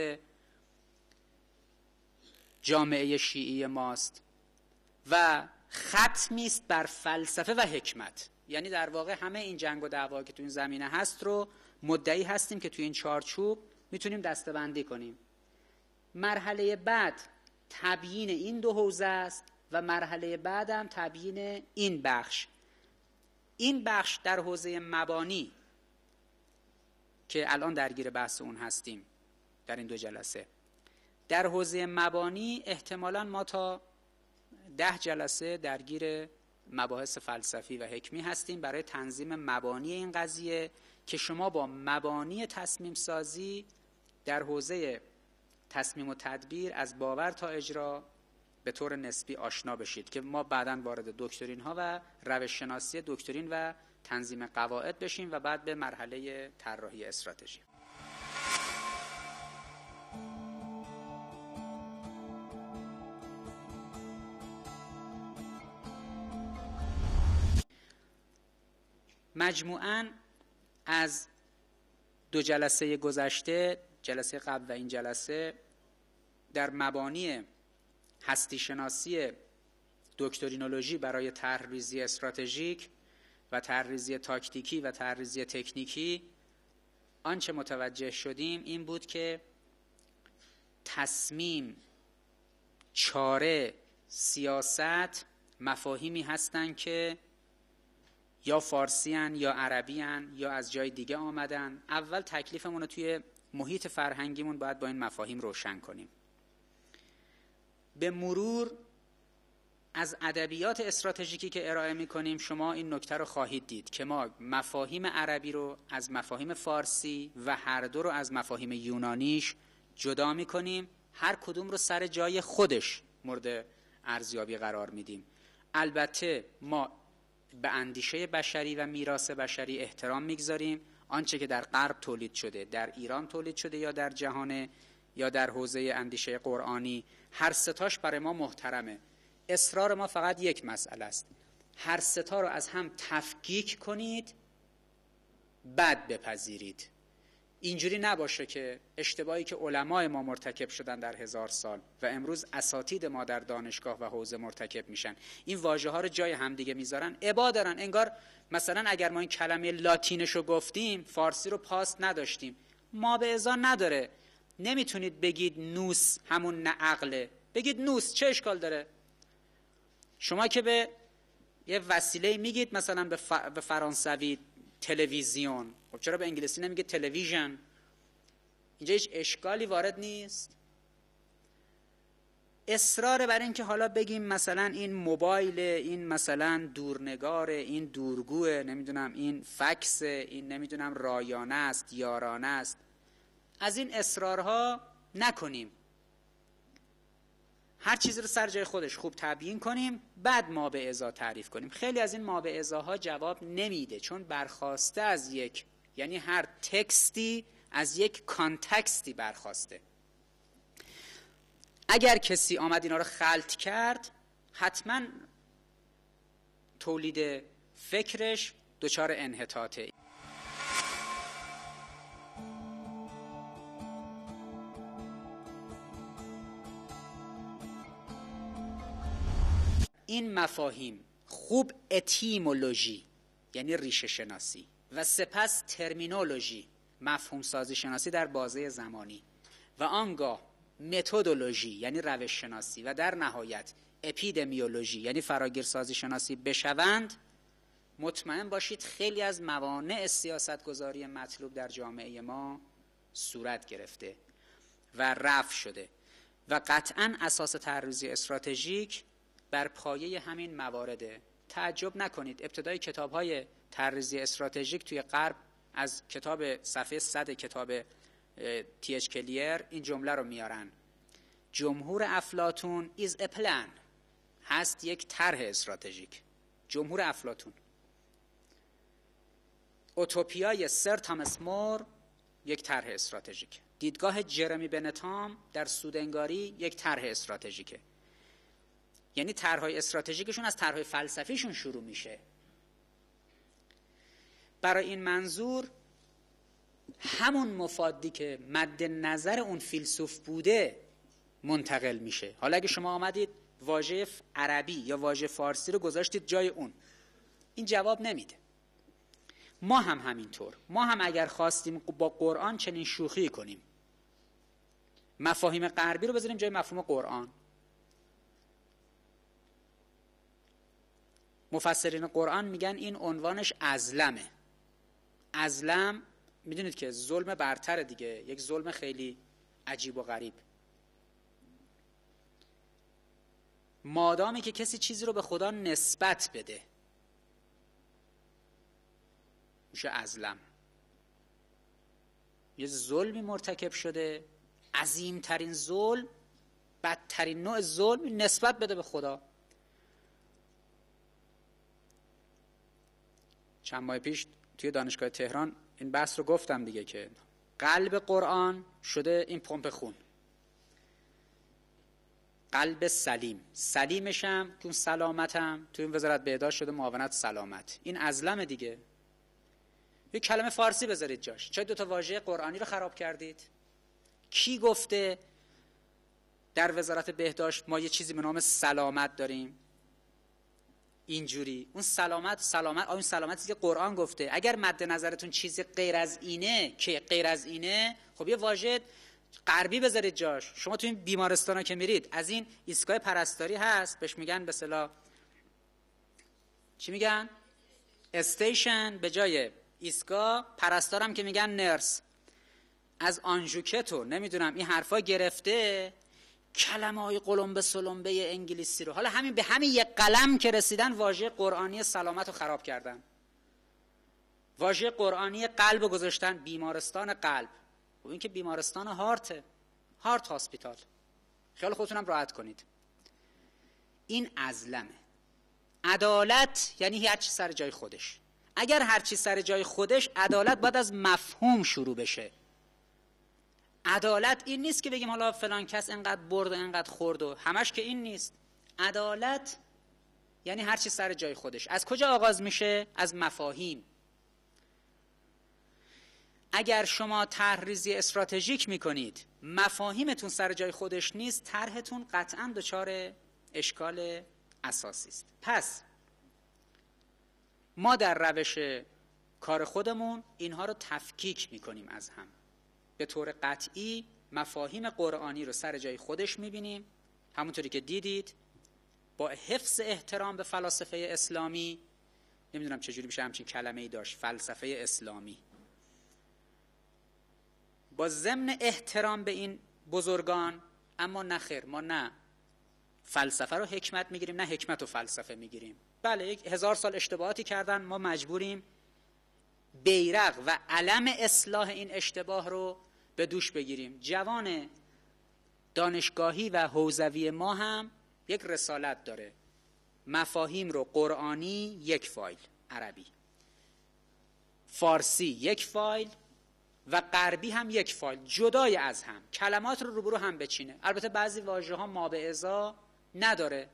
جامعه شیعی ماست و ختمی است بر فلسفه و حکمت یعنی در واقع همه این جنگ و دعوا که تو این زمینه هست رو مدعی هستیم که توی این چارچوب میتونیم دستبندی کنیم مرحله بعد تبیین این دو حوزه است و مرحله بعد هم تبیین این بخش این بخش در حوزه مبانی که الان درگیر بحث اون هستیم در این دو جلسه در حوزه مبانی احتمالا ما تا ده جلسه درگیر مباحث فلسفی و حکمی هستیم برای تنظیم مبانی این قضیه که شما با مبانی تصمیم سازی در حوزه تصمیم و تدبیر از باور تا اجرا به طور نسبی آشنا بشید که ما بعدا وارد دکترین ها و روش شناسی دکترین و تنظیم قواعد بشیم و بعد به مرحله طراحی استراتژی مجموعاً از دو جلسه گذشته جلسه قبل و این جلسه در مبانی هستی شناسی دکترینولوژی برای طرحریزی استراتژیک و طرحریزی تاکتیکی و طرحریزی تکنیکی آنچه متوجه شدیم این بود که تصمیم چاره سیاست مفاهیمی هستند که یا فارسیان یا عربیان یا از جای دیگه آمدن اول تکلیفمون رو توی محیط فرهنگیمون باید با این مفاهیم روشن کنیم به مرور از ادبیات استراتژیکی که ارائه می کنیم شما این نکته رو خواهید دید که ما مفاهیم عربی رو از مفاهیم فارسی و هر دو رو از مفاهیم یونانیش جدا می کنیم هر کدوم رو سر جای خودش مورد ارزیابی قرار میدیم البته ما به اندیشه بشری و میراث بشری احترام میگذاریم آنچه که در غرب تولید شده در ایران تولید شده یا در جهان یا در حوزه اندیشه قرآنی هر ستاش برای ما محترمه اصرار ما فقط یک مسئله است هر ستا رو از هم تفکیک کنید بعد بپذیرید اینجوری نباشه که اشتباهی که علمای ما مرتکب شدن در هزار سال و امروز اساتید ما در دانشگاه و حوزه مرتکب میشن این واژه ها رو جای همدیگه میذارن ابا دارن انگار مثلا اگر ما این کلمه لاتینش رو گفتیم فارسی رو پاس نداشتیم ما به ازا نداره نمیتونید بگید نوس همون نه عقله بگید نوس چه اشکال داره شما که به یه وسیله میگید مثلا به, فرانسوید به فرانسوی تلویزیون خب چرا به انگلیسی نمیگه تلویژن اینجا هیچ اشکالی وارد نیست اصرار بر اینکه حالا بگیم مثلا این موبایل این مثلا دورنگار این دورگوه نمیدونم این فکس این نمیدونم رایانه است یارانه است از این اصرارها نکنیم هر چیزی رو سر جای خودش خوب تبیین کنیم بعد ما به ازا تعریف کنیم خیلی از این ما به ازاها جواب نمیده چون برخواسته از یک یعنی هر تکستی از یک کانتکستی برخواسته اگر کسی آمد اینا رو خلط کرد حتما تولید فکرش دچار انحطاطه این مفاهیم خوب اتیمولوژی یعنی ریشه شناسی و سپس ترمینولوژی مفهوم سازی شناسی در بازه زمانی و آنگاه متدولوژی یعنی روش شناسی و در نهایت اپیدمیولوژی یعنی فراگیر سازی شناسی بشوند مطمئن باشید خیلی از موانع سیاست گذاری مطلوب در جامعه ما صورت گرفته و رفع شده و قطعا اساس تحریزی استراتژیک بر پایه همین موارده تعجب نکنید ابتدای کتاب های ترریزی استراتژیک توی غرب از کتاب صفحه صد کتاب تی اچ کلیر این جمله رو میارن جمهور افلاتون ایز ا هست یک طرح استراتژیک جمهور افلاتون اوتوپیای سر تامس مور یک طرح استراتژیک دیدگاه جرمی بنتام در سودنگاری یک طرح استراتژیکه یعنی طرحهای استراتژیکشون از طرحهای فلسفیشون شروع میشه برای این منظور همون مفادی که مد نظر اون فیلسوف بوده منتقل میشه حالا اگه شما آمدید واژه عربی یا واژه فارسی رو گذاشتید جای اون این جواب نمیده ما هم همینطور ما هم اگر خواستیم با قرآن چنین شوخی کنیم مفاهیم غربی رو بذاریم جای مفهوم قرآن مفسرین قرآن میگن این عنوانش ازلمه ازلم میدونید که ظلم برتر دیگه یک ظلم خیلی عجیب و غریب مادامی که کسی چیزی رو به خدا نسبت بده میشه ازلم یه ظلمی مرتکب شده عظیمترین ظلم بدترین نوع ظلم نسبت بده به خدا چند ماه پیش توی دانشگاه تهران این بحث رو گفتم دیگه که قلب قرآن شده این پمپ خون قلب سلیم سلیمشم تو سلامتم تو این وزارت بهداشت شده معاونت سلامت این ازلم دیگه یه کلمه فارسی بذارید جاش چه تا واژه قرآنی رو خراب کردید کی گفته در وزارت بهداشت ما یه چیزی به نام سلامت داریم اینجوری اون سلامت سلامت اون سلامتی که قرآن گفته اگر مد نظرتون چیزی غیر از اینه که غیر از اینه خب یه واژه غربی بذارید جاش شما تو این بیمارستانا که میرید از این ایستگاه پرستاری هست بهش میگن به صلاح چی میگن استیشن به جای ایستگاه پرستارم که میگن نرس از آنجوکتو نمیدونم این حرفا گرفته کلمه های قلمبه سلمبه انگلیسی رو حالا همین به همین یک قلم که رسیدن واژه قرآنی سلامت رو خراب کردن واژه قرآنی قلب گذاشتن بیمارستان قلب خب این که بیمارستان هارت هارت هاسپیتال خیال خودتونم راحت کنید این ازلمه عدالت یعنی هر چی سر جای خودش اگر هر چی سر جای خودش عدالت باید از مفهوم شروع بشه عدالت این نیست که بگیم حالا فلان کس انقدر برد و انقدر خورد و همش که این نیست عدالت یعنی هر چی سر جای خودش از کجا آغاز میشه از مفاهیم اگر شما تحریزی استراتژیک میکنید مفاهیمتون سر جای خودش نیست طرحتون قطعا دچار اشکال اساسی است پس ما در روش کار خودمون اینها رو تفکیک میکنیم از هم به طور قطعی مفاهیم قرآنی رو سر جای خودش میبینیم همونطوری که دیدید با حفظ احترام به فلاسفه اسلامی نمیدونم چجوری میشه همچین کلمه ای داشت فلسفه اسلامی با ضمن احترام به این بزرگان اما نخیر ما نه فلسفه رو حکمت میگیریم نه حکمت و فلسفه میگیریم بله هزار سال اشتباهاتی کردن ما مجبوریم بیرق و علم اصلاح این اشتباه رو به دوش بگیریم جوان دانشگاهی و حوزوی ما هم یک رسالت داره مفاهیم رو قرآنی یک فایل عربی فارسی یک فایل و غربی هم یک فایل جدای از هم کلمات رو روبرو هم بچینه البته بعضی واژه ها ما به ازا نداره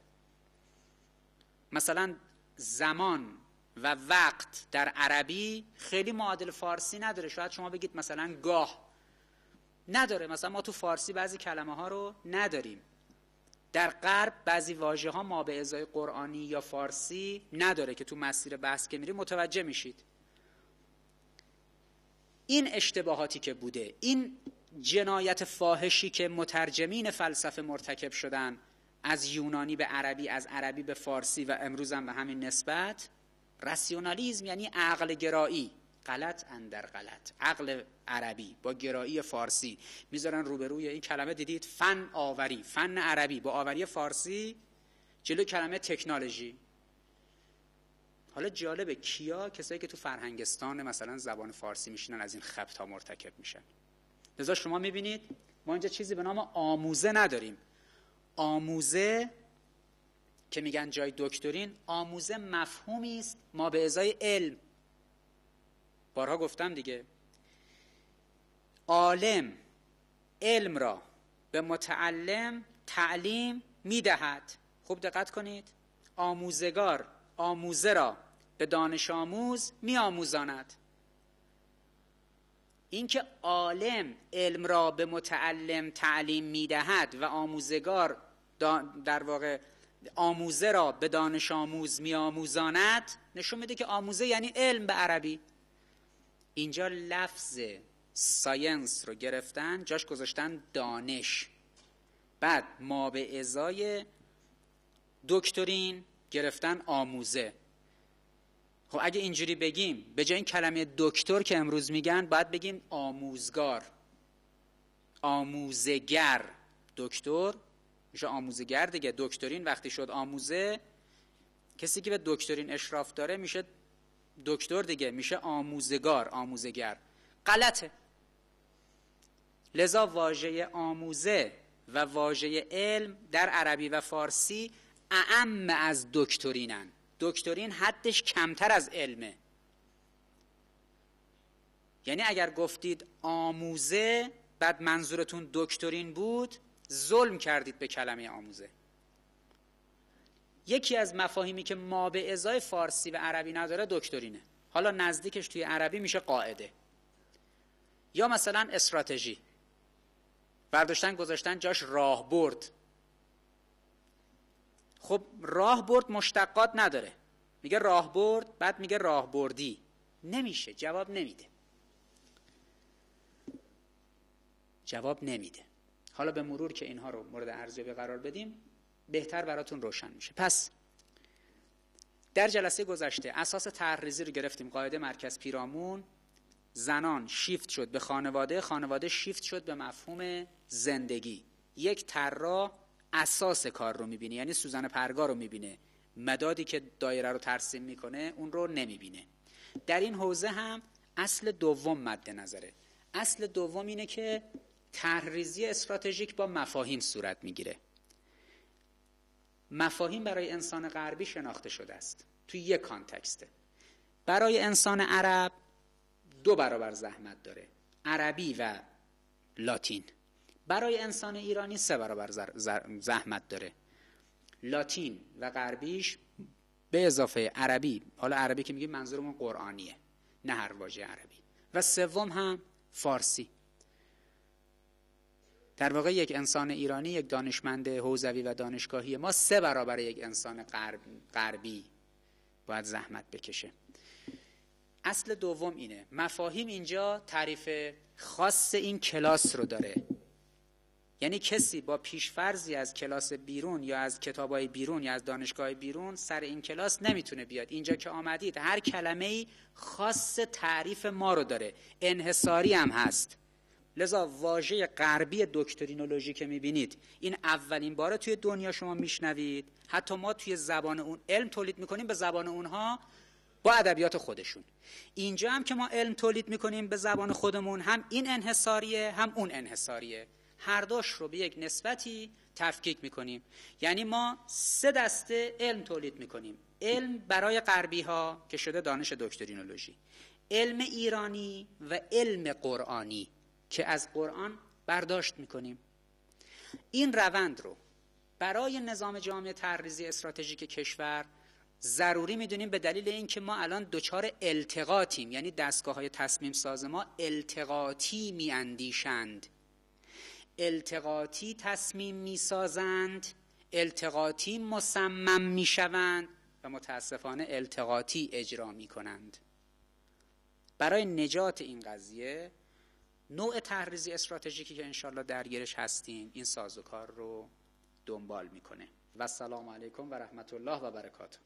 مثلا زمان و وقت در عربی خیلی معادل فارسی نداره شاید شما بگید مثلا گاه نداره مثلا ما تو فارسی بعضی کلمه ها رو نداریم در غرب بعضی واژه ها ما به ازای قرآنی یا فارسی نداره که تو مسیر بحث که میری متوجه میشید این اشتباهاتی که بوده این جنایت فاحشی که مترجمین فلسفه مرتکب شدن از یونانی به عربی از عربی به فارسی و امروز هم به همین نسبت رسیونالیزم یعنی عقل گرایی غلط اندر غلط عقل عربی با گرایی فارسی میذارن روبروی این کلمه دیدید فن آوری فن عربی با آوری فارسی جلو کلمه تکنولوژی حالا جالبه کیا کسایی که تو فرهنگستان مثلا زبان فارسی میشینن از این خبت ها مرتکب میشن لذا شما میبینید ما اینجا چیزی به نام آموزه نداریم آموزه که میگن جای دکترین آموزه مفهومی است ما به ازای علم بارها گفتم دیگه عالم علم را به متعلم تعلیم میدهد خوب دقت کنید آموزگار آموزه را به دانش آموز آموزاند اینکه عالم علم را به متعلم تعلیم میدهد و آموزگار در واقع آموزه را به دانش آموز آموزاند نشون میده که آموزه یعنی علم به عربی اینجا لفظ ساینس رو گرفتن جاش گذاشتن دانش بعد ما به ازای دکترین گرفتن آموزه خب اگه اینجوری بگیم به جای این کلمه دکتر که امروز میگن باید بگیم آموزگار آموزگر دکتر میشه آموزگر دیگه دکترین وقتی شد آموزه کسی که به دکترین اشراف داره میشه دکتر دیگه میشه آموزگار آموزگر غلطه لذا واژه آموزه و واژه علم در عربی و فارسی اعم از دکترینن دکترین حدش کمتر از علمه یعنی اگر گفتید آموزه بعد منظورتون دکترین بود ظلم کردید به کلمه آموزه یکی از مفاهیمی که ما به ازای فارسی و عربی نداره دکترینه حالا نزدیکش توی عربی میشه قاعده یا مثلا استراتژی برداشتن گذاشتن جاش برد خب راه برد مشتقات نداره میگه راه برد بعد میگه راه بردی نمیشه جواب نمیده جواب نمیده حالا به مرور که اینها رو مورد ارزیابی قرار بدیم بهتر براتون روشن میشه پس در جلسه گذشته اساس تحریزی رو گرفتیم قاعده مرکز پیرامون زنان شیفت شد به خانواده خانواده شیفت شد به مفهوم زندگی یک ترا اساس کار رو میبینه یعنی سوزن پرگا رو میبینه مدادی که دایره رو ترسیم میکنه اون رو نمیبینه در این حوزه هم اصل دوم مد نظره اصل دوم اینه که تحریزی استراتژیک با مفاهیم صورت میگیره مفاهیم برای انسان غربی شناخته شده است توی یک کانتکسته برای انسان عرب دو برابر زحمت داره عربی و لاتین برای انسان ایرانی سه برابر زحمت داره لاتین و غربیش به اضافه عربی حالا عربی که میگیم منظورمون قرآنیه نه هر واژه عربی و سوم هم فارسی در واقع یک انسان ایرانی یک دانشمند حوزوی و دانشگاهی ما سه برابر یک انسان غربی باید زحمت بکشه اصل دوم اینه مفاهیم اینجا تعریف خاص این کلاس رو داره یعنی کسی با پیشفرزی از کلاس بیرون یا از کتابای بیرون یا از دانشگاه بیرون سر این کلاس نمیتونه بیاد اینجا که آمدید هر کلمه خاص تعریف ما رو داره انحصاری هم هست لذا واژه غربی دکترینولوژی که میبینید این اولین باره توی دنیا شما میشنوید حتی ما توی زبان اون علم تولید میکنیم به زبان اونها با ادبیات خودشون اینجا هم که ما علم تولید میکنیم به زبان خودمون هم این انحصاریه هم اون انحصاریه هر دوش رو به یک نسبتی تفکیک میکنیم یعنی ما سه دسته علم تولید میکنیم علم برای غربی ها که شده دانش دکترینولوژی علم ایرانی و علم قرآنی که از قرآن برداشت میکنیم این روند رو برای نظام جامعه تحریزی استراتژیک کشور ضروری میدونیم به دلیل اینکه ما الان دچار التقاطیم یعنی دستگاه های تصمیم ساز ما التقاطی میاندیشند التقاطی تصمیم میسازند التقاطی مصمم میشوند و متاسفانه التقاطی اجرا میکنند برای نجات این قضیه نوع تحریزی استراتژیکی که انشالله درگیرش هستیم این سازوکار رو دنبال میکنه و سلام علیکم و رحمت الله و برکاته